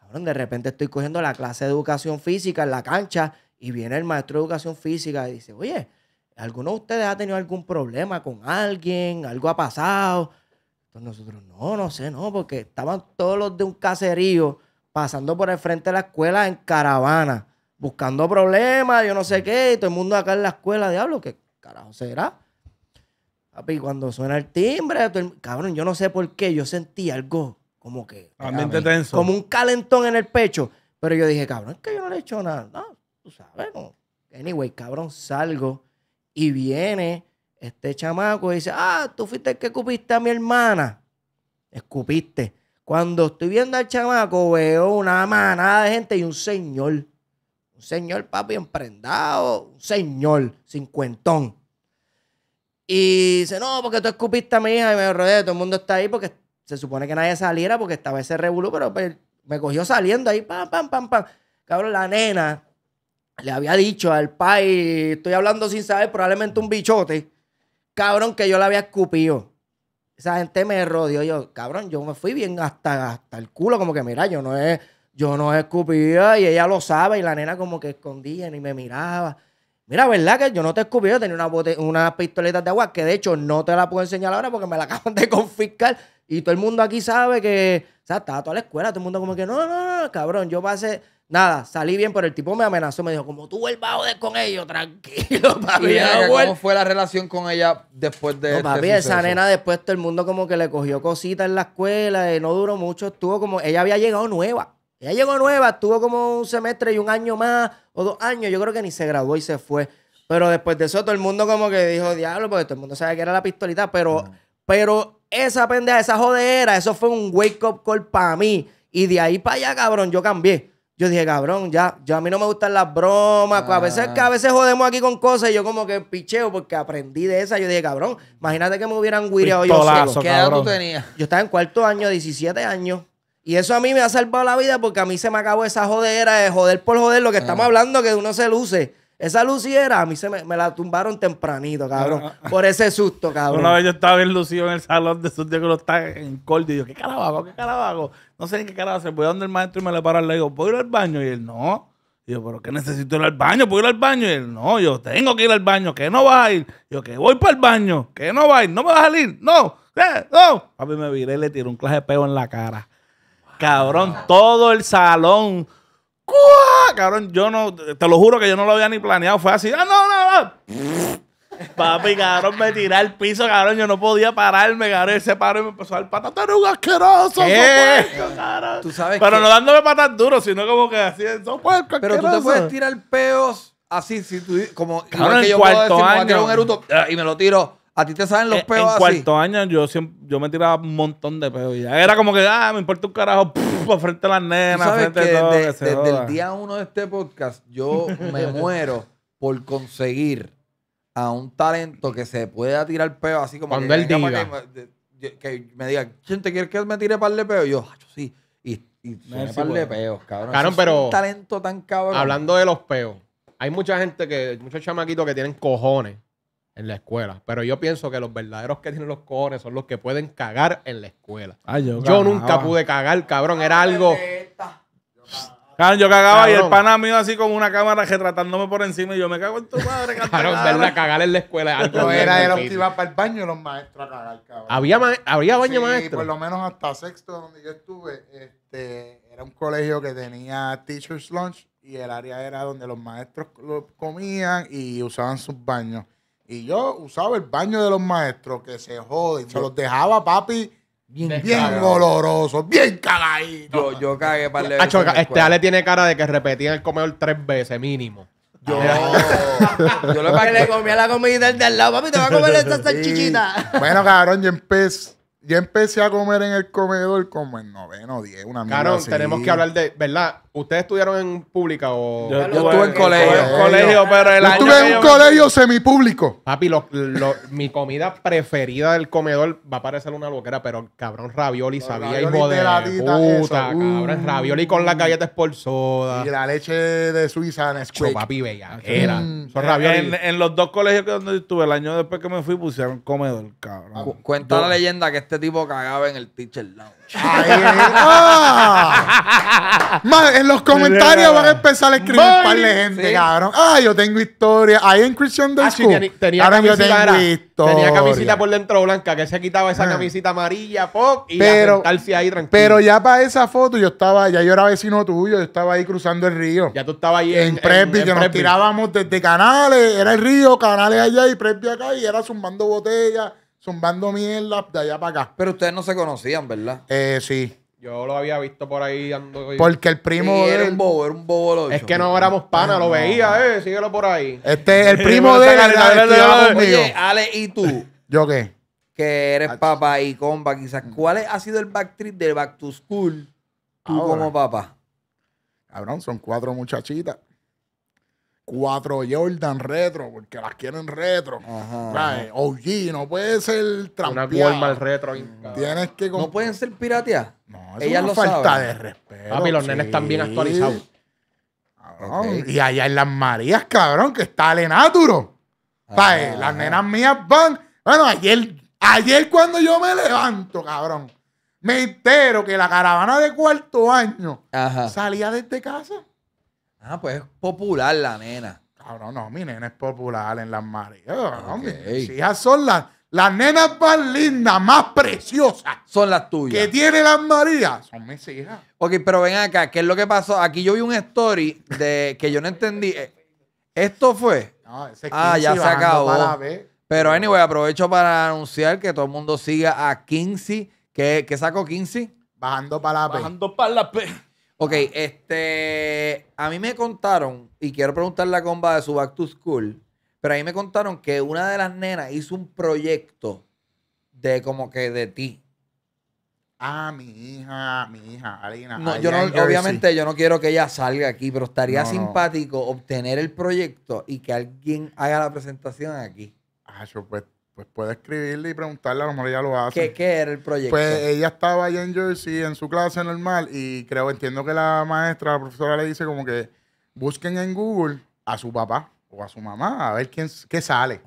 Cabrón, de repente estoy cogiendo la clase de educación física en la cancha y viene el maestro de educación física y dice, oye, ¿alguno de ustedes ha tenido algún problema con alguien? ¿Algo ha pasado? Pues nosotros, no, no sé, no, porque estaban todos los de un caserío pasando por el frente de la escuela en caravana, buscando problemas, yo no sé qué, y todo el mundo acá en la escuela, diablo, ¿qué carajo será? Y cuando suena el timbre, cabrón, yo no sé por qué, yo sentí algo como que... Como un calentón en el pecho. Pero yo dije, cabrón, es que yo no le he hecho nada. No, tú sabes, no. Anyway, cabrón, salgo y viene este chamaco dice, ah, tú fuiste el que escupiste a mi hermana. Escupiste. Cuando estoy viendo al chamaco, veo una manada de gente y un señor. Un señor, papi, emprendado. Un señor, cincuentón. Y dice, no, porque tú escupiste a mi hija y me rodeé. Todo el mundo está ahí porque se supone que nadie saliera porque estaba ese revolú, pero me cogió saliendo ahí, pam, pam, pam, pam. Cabrón, la nena le había dicho al pai, estoy hablando sin saber, probablemente un bichote. Cabrón, que yo la había escupido. Esa gente me rodeó. Yo, cabrón, yo me fui bien hasta, hasta el culo, como que, mira, yo no es yo no escupía y ella lo sabe y la nena como que escondía y me miraba. Mira, ¿verdad que yo no te escupí? Yo tenía una, una pistoleta de agua que de hecho no te la puedo enseñar ahora porque me la acaban de confiscar. Y todo el mundo aquí sabe que, o sea, estaba toda la escuela, todo el mundo como que, no, no, no, cabrón, yo pasé, Nada, salí bien, pero el tipo me amenazó, me dijo, como tú vuelvas bajo de con ellos, tranquilo, papi. ¿Cómo fue la relación con ella después de No, este papi, esa nena después todo el mundo como que le cogió cositas en la escuela eh, no duró mucho. Estuvo como, ella había llegado nueva. Ella llegó nueva, estuvo como un semestre y un año más o dos años. Yo creo que ni se graduó y se fue. Pero después de eso todo el mundo como que dijo, diablo, porque todo el mundo sabe que era la pistolita, pero, pero esa pendeja, esa jodera, eso fue un wake up call para mí. Y de ahí para allá, cabrón, yo cambié. Yo dije, cabrón, ya, yo a mí no me gustan las bromas. Pues, a, veces, a veces jodemos aquí con cosas y yo como que picheo porque aprendí de esa. Yo dije, cabrón, imagínate que me hubieran guiado yo. solo. ¿Qué edad tú tenías? Yo estaba en cuarto año, 17 años. Y eso a mí me ha salvado la vida porque a mí se me acabó esa jodera de joder por joder, lo que estamos hablando, que uno se luce. Esa luciera a mí se me, la tumbaron tempranito, ah, cabrón. Ah, ah. por ese susto, cabrón. Una vez yo estaba bien lucido en el salón de su días que lo está en corte y yo, ¿qué carajo ¿Qué carajo No sé ni qué carajo Se Voy a donde el maestro y me le paro Le digo, ¿puedo ir al baño? Y él, no. yo, ¿pero qué necesito ir al baño? ¿Puedo ir al baño? Y él, no, yo tengo que ir al baño. ¿Qué no va a ir? Yo, que voy para el baño. ¿Qué no va a ir? ¿No me vas a salir? No. ¿Qué? No. Papi, me viré y le tiré un clase de peo en la cara. Cabrón, todo el salón ¡Cuá! Cabrón, yo no, te lo juro que yo no lo había ni planeado. Fue así, ¡ah, no, no, no! Papi, cabrón, me tiré al piso, cabrón. Yo no podía pararme, cabrón. se paró y me empezó a dar patas. ¡Tú un asqueroso! ¿Qué? cabrón! ¿Tú sabes Pero no dándome patas duras, sino como que así, ¡so puerco, Pero tú te puedes tirar peos así, si tú, como. Cabrón, que yo puedo decir, año. un eruto y me lo tiro. A ti te saben los eh, peos así. En cuarto año yo, yo me tiraba un montón de peos. Era como que, ah, me importa un carajo, puf, frente a las nenas, frente a todo. desde el día uno de este podcast, yo me muero por conseguir a un talento que se pueda tirar peo así como. Cuando que él diga. Que, me diga, ¿quién te quiere que me tire par de peos? Y yo, ah, sí. Y, y par de peos, cabrón. pero. un talento tan cabrón. Hablando de los peos, hay mucha gente que, muchos chamaquitos que tienen cojones en la escuela. Pero yo pienso que los verdaderos que tienen los cojones son los que pueden cagar en la escuela. yo, nunca pude cagar, cabrón. Era algo. Yo cagaba y el pana mío así con una cámara retratándome por encima y yo me cago en tu madre. Pero cagar en la escuela. Algo era para el baño y los maestros a cagar, cabrón. Había, había baño sí, maestro. por lo menos hasta sexto donde yo estuve, este, era un colegio que tenía teacher's lunch y el área era donde los maestros comían y usaban sus baños. Y yo usaba el baño de los maestros que se joden. Se los dejaba, papi, bien, bien bien cagadito. Yo, yo cagué para leer. Acho, este Ale tiene cara de que en el comedor tres veces mínimo. Yo, yo lo que le comía la comida del lado, papi, te va a comer esta salchichita. bueno, cabrón, yo empecé a comer en el comedor como en noveno, diez, una Claro, tenemos que hablar de, ¿verdad? ¿Ustedes estudiaron en pública o...? Yo, estuve, en, colegio. yo estuve en un colegio semipúblico. Papi, mi comida preferida del comedor va a parecer una loquera, pero cabrón ravioli sabía y de, puta, cabrón. ravioli con las galletas por soda. Y la leche de Suiza en Pero papi, bella. Era. Mm. En, los dos colegios que donde estuve, el año después que me fui, pusieron comedor, cabrón. cuenta la leyenda que este tipo cagaba en el teacher lounge. ¡Ay! ah los comentarios van a empezar a escribir un par de gente, cabrón. Ah, yo tengo historia. Ahí en Christian Day ah, ahora yo tengo Tenía camisita por dentro blanca, que se quitaba esa ah. camisita amarilla, pop, y pero, ahí tranquilo. Pero ya para esa foto yo estaba, ya yo era vecino tuyo, yo estaba ahí cruzando el río. Ya tú estabas ahí en, en Presby, que nos tirábamos desde canales, era el río, canales allá y Presby acá, y era zumbando botellas, zumbando mierda de allá para acá. Pero ustedes no se conocían, ¿verdad? Eh, sí. Yo lo había visto por ahí dando. Porque el primo. era un bobo, era un bobo Es que no éramos panas, lo veía, eh, síguelo por ahí. Este es el primo de Ale, ¿y tú? ¿Yo qué? Que eres papá y compa, quizás. Mm. ¿Cuál ha sido el back trip del Back to School tú como papá? Cabrón, son cuatro muchachitas cuatro Jordan retro, porque las quieren retro. Oye, eh, no puede ser trampeado. Una retro. Tienes que... No pueden ser pirateadas. No, es una falta de respeto. Papi, los nenes están bien actualizados. Y allá en las Marías, cabrón, que está Lenaturo. Eh, ah. las nenas mías van. Bueno, ayer, ayer cuando yo me levanto, cabrón, me entero que la caravana de cuarto año salía desde casa. Ah, pues es popular la nena. Cabrón, no, mi nena es popular en las Marías. Ah, mis, hijas son las, las nenas más lindas, más preciosas. Son las tuyas. ¿Qué tiene las Marías. Son mis hijas. Ok, pero ven acá, ¿qué es lo que pasó? Aquí yo vi un story de que yo no entendí. Eh, ¿Esto fue? ese ah, ya se acabó. Pero anyway, aprovecho para anunciar que todo el mundo siga a Kinsey. ¿Qué, sacó Kinsey? Bajando para la P. Bajando para la P. Ok, este. A mí me contaron, y quiero preguntar la Comba de su Back to School, pero a mí me contaron que una de las nenas hizo un proyecto de como que de ti. Ah, mi hija, mi hija, Alina. No, yo no, obviamente yo no quiero que ella salga aquí, pero estaría simpático obtener el proyecto y que alguien haga la presentación aquí. Ah, yo pues, pues puede escribirle y preguntarle, a lo mejor ella lo hace. ¿Qué, ¿Qué, era el proyecto? Pues ella estaba allá en Jersey en su clase normal y creo, entiendo que la maestra, la profesora le dice como que busquen en Google a su papá o a su mamá a ver quién, qué sale.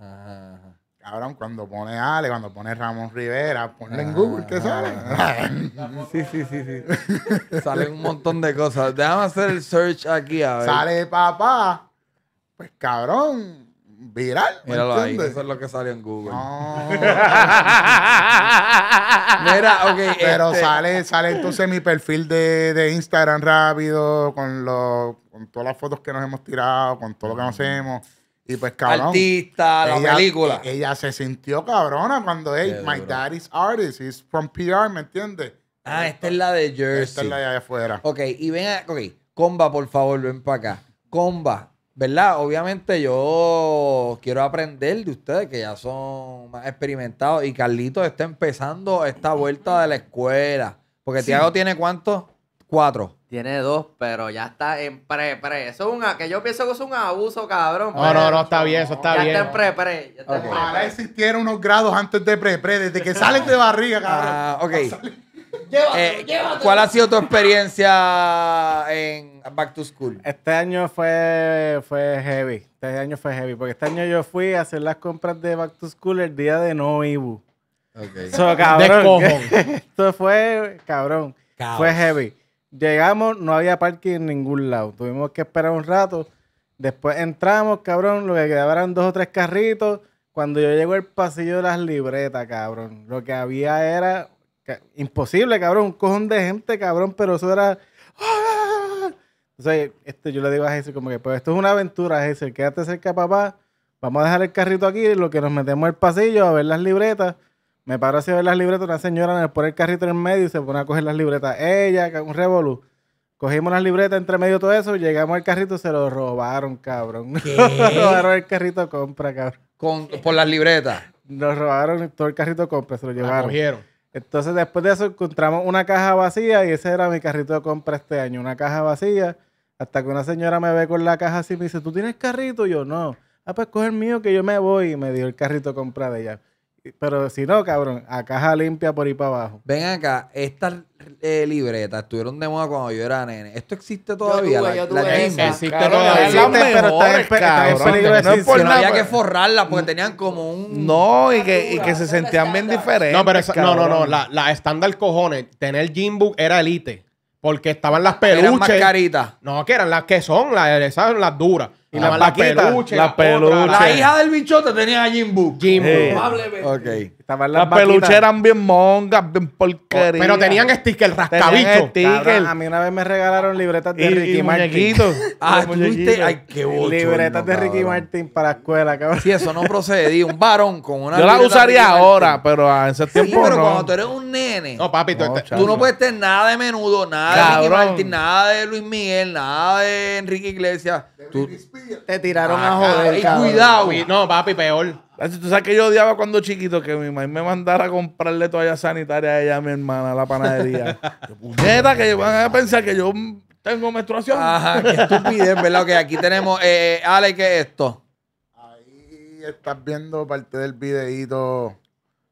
Cabrón, cuando pone Ale, cuando pone Ramón Rivera, ponle en Google qué sale. sí, sí, sí, sí. sale un montón de cosas. Déjame hacer el search aquí a ver. Sale papá. Pues cabrón, viral. Míralo eso es lo que sale en Google. No. Ah. Mira, ok. Pero este- sale, sale entonces mi perfil de, de Instagram rápido, con, con todas las fotos que nos hemos tirado, con todo lo que hacemos. Y pues, cabrón. Artista, la película. E-, ella se sintió cabrona cuando, hey, my dad is artist, he's from PR, ¿me entiendes? Ah, esta, es la de Jersey. Esta es la de allá afuera. Ok, y ven, a, ok, Comba, por favor, ven para acá. Comba, ¿verdad? Obviamente yo quiero aprender de ustedes que ya son más experimentados y Carlitos está empezando esta vuelta de la escuela. Porque Tiago tiene cuántos? Cuatro. Tiene dos, pero ya está en pre-pre. Eso es un, que yo pienso que es un abuso, cabrón. No, no, no, está bien, eso está bien. ya está en pre-pre. Ojalá unos grados antes de pre-pre, desde que sales de barriga, cabrón. Ah, ok. Eh, ¿Cuál ha sido tu experiencia en Back to School? Este año fue, fue heavy. Este año fue heavy. Porque este año yo fui a hacer las compras de Back to School el día de No Ibu. Okay. cabrón. Esto fue, cabrón. Fue heavy. Llegamos, no había parking en ningún lado. Tuvimos que esperar un rato. Después entramos, cabrón. Lo que quedaban eran dos o tres carritos. Cuando yo llego al pasillo de las libretas, cabrón, lo que había era Imposible, cabrón. Un cojón de gente, cabrón, pero eso era. ¡Ah! sea este, yo le digo a Jesse: como que, pues esto es una aventura, Jesse. quédate cerca, papá. Vamos a dejar el carrito aquí, lo que nos metemos al pasillo a ver las libretas. Me paro así a ver las libretas, una señora nos pone el carrito en el medio y se pone a coger las libretas. Ella, un revolú. Cogimos las libretas entre medio todo eso, llegamos al carrito se lo robaron, cabrón. ¿Qué? robaron el carrito compra, cabrón. Con, por las libretas. Nos robaron todo el carrito compra, se lo llevaron. Entonces, después de eso, encontramos una caja vacía y ese era mi carrito de compra este año, una caja vacía. Hasta que una señora me ve con la caja así y me dice, ¿tú tienes carrito? Y yo, no. Ah, pues coge el mío que yo me voy. Y me dio el carrito de compra de ella. Pero si no, cabrón, a caja limpia por ir para abajo. Ven acá, esta... Eh, libreta estuvieron de moda cuando yo era nene. ¿Esto existe todavía? la, yo tuve Existe todavía. pero está en, peligro de no, había que forrarla porque tenían como un... No, y que, y que se sentían bien diferentes. No, pero no, no, no. La, estándar cojones, tener Jimbook era elite. Porque estaban las peluches. Eran más caritas. No, que eran las que son, las, las duras. las, las, La hija del bichote tenía a Jimbook. Ok las, las eran bien mongas, bien oh, porquerías. Pero tenían stickers rascabicho. a mí una vez me regalaron libretas de Ricky Martin. Ah, ay, qué bocho, Libretas de Ricky Martin para la escuela, cabrón. Si eso no procedía, un varón con una. Yo la usaría ahora, pero en ese tiempo. Sí, pero cuando tú eres un nene. No, papi, tú, no puedes tener nada de menudo, nada de Ricky Martin, nada de Luis Miguel, nada de Enrique Iglesias. Te tiraron ah, a joder. Ah, y cuidado. No, papi, peor. Tú sabes que yo odiaba cuando chiquito que mi mamá me mandara a comprarle toalla sanitaria a ella, a mi hermana, a la panadería. ¡Qué Puñeta, que van a pensar que yo tengo menstruación. Ajá, qué estupidez, ¿verdad? que aquí tenemos, eh, eh, Ale, ¿qué es esto? Ahí estás viendo parte del videíto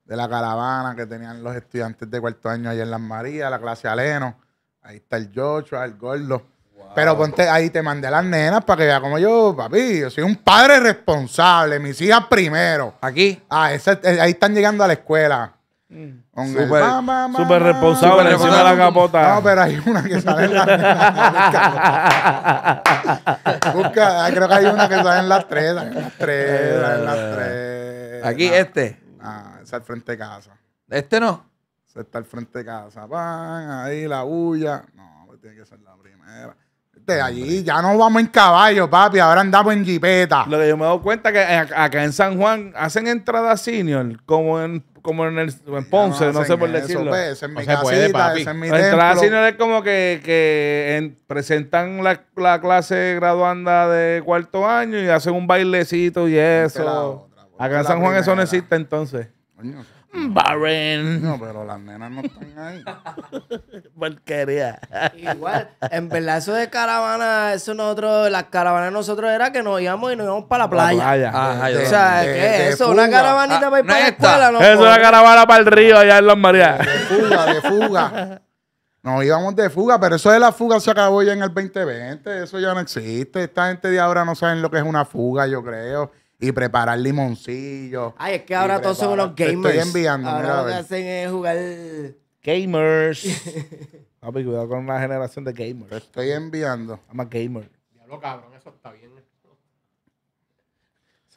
de la caravana que tenían los estudiantes de cuarto año allá en Las Marías, la clase Aleno. Ahí está el Joshua, el Gordo. Pero ponte ahí, te mandé a las nenas para que vea como yo, papi, yo soy un padre responsable, mis hijas primero. ¿Aquí? Ah, eh, ahí están llegando a la escuela. Mm. Súper super responsable encima de la capota. No, pero hay una que sale en las Busca, creo que hay una que sale en las tres, las tres, las tres. Aquí, este. Ah, es al frente de casa. ¿Este no? Ese está al frente de casa. van ahí la bulla. No, pues tiene que ser la primera. Este, allí ya no vamos en caballo, papi. Ahora andamos en jipeta. Lo que yo me doy cuenta que acá en San Juan hacen entrada senior, como en, como en, el, Ponce, no, sé por decirlo. es mi puede, entrada senior es como que, que presentan la, clase graduanda de cuarto año y hacen un bailecito y eso. acá en San Juan eso no existe entonces. Barren. No, pero las nenas no están ahí. Porquería. Igual, en verdad, eso de caravana, eso nosotros, las caravanas nosotros era que nos íbamos y nos íbamos para la playa. Ah, o sea, ¿qué es eso? Una caravanita ah, para ir para la escuela, ¿no? Eso es una caravana para el río allá en Los Marías. De fuga, de fuga. Nos íbamos de fuga, pero eso de la fuga se acabó ya en el 2020. Eso ya no existe. Esta gente de ahora no saben lo que es una fuga, yo creo y preparar limoncillo Ay, es que ahora todos somos los gamers. Te estoy enviando. Ahora lo que hacen es jugar. Gamers. Papi, cuidado con la generación de gamers. Te estoy enviando. I'm a gamer. Diablo, cabrón, eso está bien.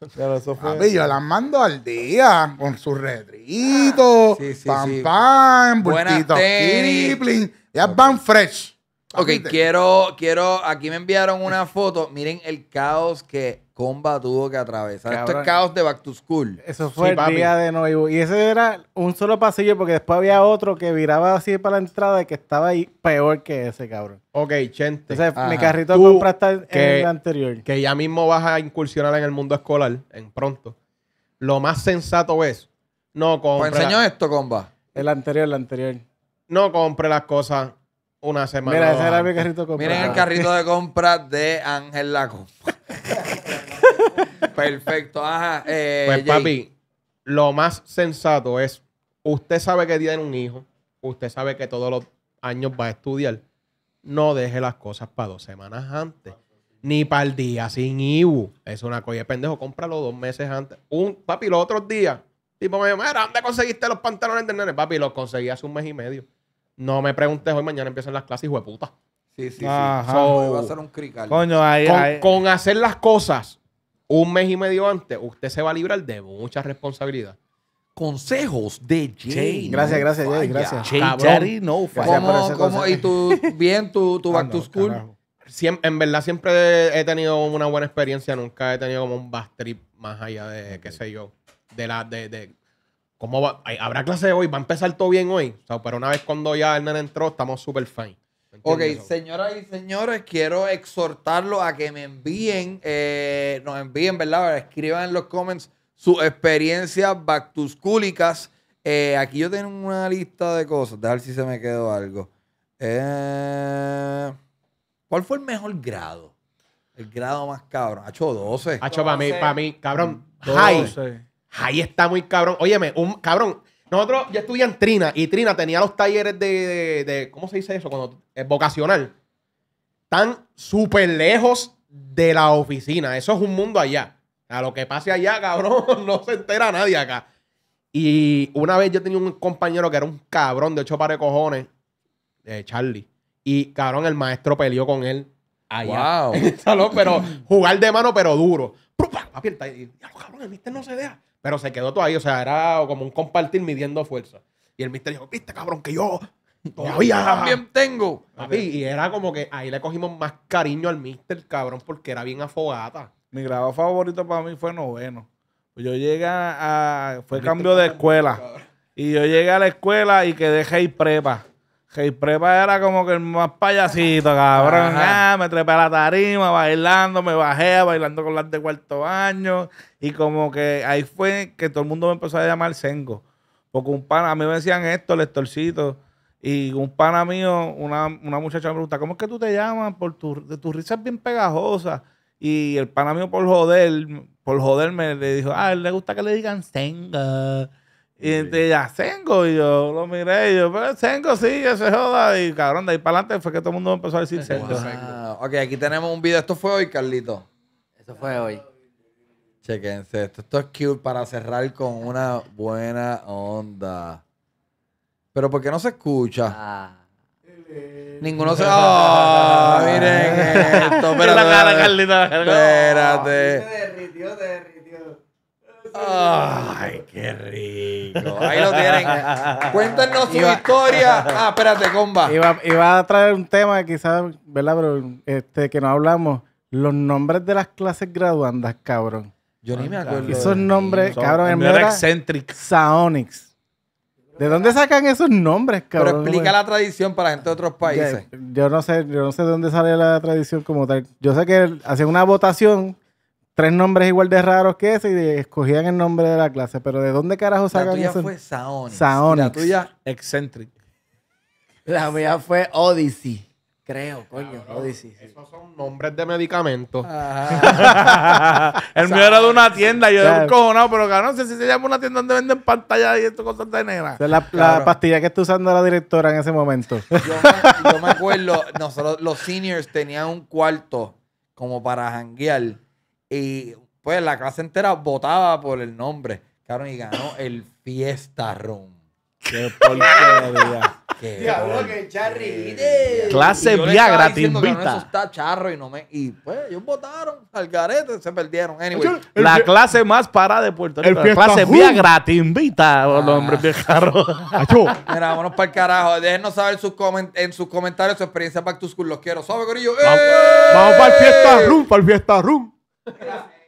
Papi, yo las mando al día con su retrito. sí, sí, pam, sí. pam, kipling. Ya van fresh. Ok, quiero, quiero, aquí me enviaron una foto. Miren el caos que Comba tuvo que atravesar. Esto es caos de Back to School. Eso fue de nuevo. Y ese era un solo pasillo porque después había otro que viraba así para la entrada y que estaba ahí peor que ese, cabrón. Ok, Chente. mi carrito de compra está en el anterior. Que ya mismo vas a incursionar en el mundo escolar, en pronto. Lo más sensato es, no compre... Pues enseñó esto, Comba. El anterior, el anterior. No compre las cosas una semana. Mira, ese era mi carrito de compra. Miren el carrito de compra de Ángel Laco. Perfecto. Ajá. Eh, pues, papi, lo más sensato es: usted sabe que tiene un hijo, usted sabe que todos los años va a estudiar. No deje las cosas para dos semanas antes. Ni para el día sin IBU. Es una coña de pendejo. Cómpralo dos meses antes. Un, papi, los otros días. Tipo, me dijo, ¿dónde conseguiste los pantalones del nene? Papi, los conseguí hace un mes y medio. No me preguntes hoy, mañana empiezan las clases, hijo de puta. Sí, sí, sí. con hacer las cosas un mes y medio antes, usted se va a librar de mucha responsabilidad. Consejos de Jay. gracias, gracias, Jay. Gracias. Jay no ¿Y tú, bien, tu, tu back ah, to school? en verdad siempre he tenido una buena experiencia. Nunca he tenido como un back trip más allá de, qué sé yo, de la, de, de ¿cómo va? Habrá clase hoy, va a empezar todo bien hoy. pero una vez cuando ya el nene entró, estamos súper fine. Ok, señoras y señores, quiero exhortarlo a que me envíen, eh, nos envíen, ¿verdad? Escriban en los comments sus experiencias bactuscúlicas. Eh, aquí yo tengo una lista de cosas, ver si se me quedó algo. Eh, ¿Cuál fue el mejor grado? El grado más cabrón. Hacho 12. Hacho para mí, para mí, cabrón. 12. High. está muy cabrón. Óyeme, un cabrón. Nosotros, yo estudié en Trina y Trina tenía los talleres de, ¿cómo se dice eso? Cuando, es eh, vocacional. Están súper lejos de la oficina. Eso es un mundo allá. A lo que pase allá, cabrón, no se entera nadie acá. Y una vez yo tenía un compañero que era un cabrón de ocho pares de cojones, Charlie. Y cabrón, el maestro peleó con él allá wow. pero jugar de mano, pero duro. Papi, el taller, cabrón, el mister no se deja. Pero se quedó todo ahí, o sea, era como un compartir midiendo fuerza. Y el misterio, dijo, viste, cabrón, que yo todavía... también tengo. y era como que ahí le cogimos más cariño al mister, cabrón, porque era bien afogada. Mi grado favorito para mí fue noveno. Yo llegué a... Fue cambio de escuela. Y yo llegué a la escuela y quedé y prepa. Hey Prepa era como que el más payasito, cabrón. Ah, me trepé a la tarima bailando, me bajé bailando con las de cuarto año. Y como que ahí fue que todo el mundo me empezó a llamar Sengo. Porque un pana, a mí me decían esto, el estorcito. Y un pana mío, una, muchacha me pregunta, ¿cómo es que tú te llamas? Por tu, de tus risas bien pegajosas. Y el pana mío por joder, por joder me le dijo, ah, a él le gusta que le digan Sengo. Y entonces ya, ah, Sengo, y yo lo miré, y yo, pero Sengo sí, eso se joda. Y cabrón, de ahí para adelante fue que todo el mundo empezó a decir Sengo. Ok, aquí tenemos un video. Esto fue hoy, Carlito. Esto fue hoy. Chequense esto. Esto es cute para cerrar con una buena onda. Pero ¿por qué no se escucha? Ah. Ninguno se. ¡Oh! Miren esto. Espérate. la cara, Carlito. Espérate. Se derritió, se derritió. Ay, qué rico. Ahí lo tienen. Cuéntanos su historia. Ah, espérate, comba. Iba, a traer un tema, quizás, ¿verdad? Pero este, que no hablamos. Los nombres de las clases graduandas, cabrón. Yo ni me acuerdo. Esos nombres, cabrón, en era eccentric. ¿De dónde sacan esos nombres, cabrón? Pero explica la tradición para gente de otros países. Yo, no sé, yo no sé de dónde sale la tradición como tal. Yo sé que hacen una votación tres nombres igual de raros que ese y escogían el nombre de la clase. Pero ¿de dónde carajo sacan eso? La tuya fue Saonix. La tuya, Eccentric. La mía fue Odyssey. Creo, coño, Odyssey. Esos son nombres de medicamentos. el mío era de una tienda, yo era un cojonado, pero claro, no sé si se llama una tienda donde venden pantallas y esto, cosas de negra. la, pastilla que está usando la directora en ese momento. Yo me, acuerdo, nosotros los seniors tenían un cuarto como para janguear y pues la clase entera votaba por el nombre. Cabrón, y ganó el Fiesta Room. Qué porquería. Qué Diablo, Clase Viagra te invita. eso está charro y no me. Y pues ellos votaron al garete, se perdieron. Anyway. la clase más parada de Puerto Rico. La clase Viagra te invita. Oh, los ah. de viejarros. Mira, vámonos para el carajo. Déjenos saber sus en sus comentarios su experiencia Back to School. Los quiero. ¿Sabe, Vamos, ¡Eh! vamos para el Fiesta Room, para el Fiesta Room. yeah.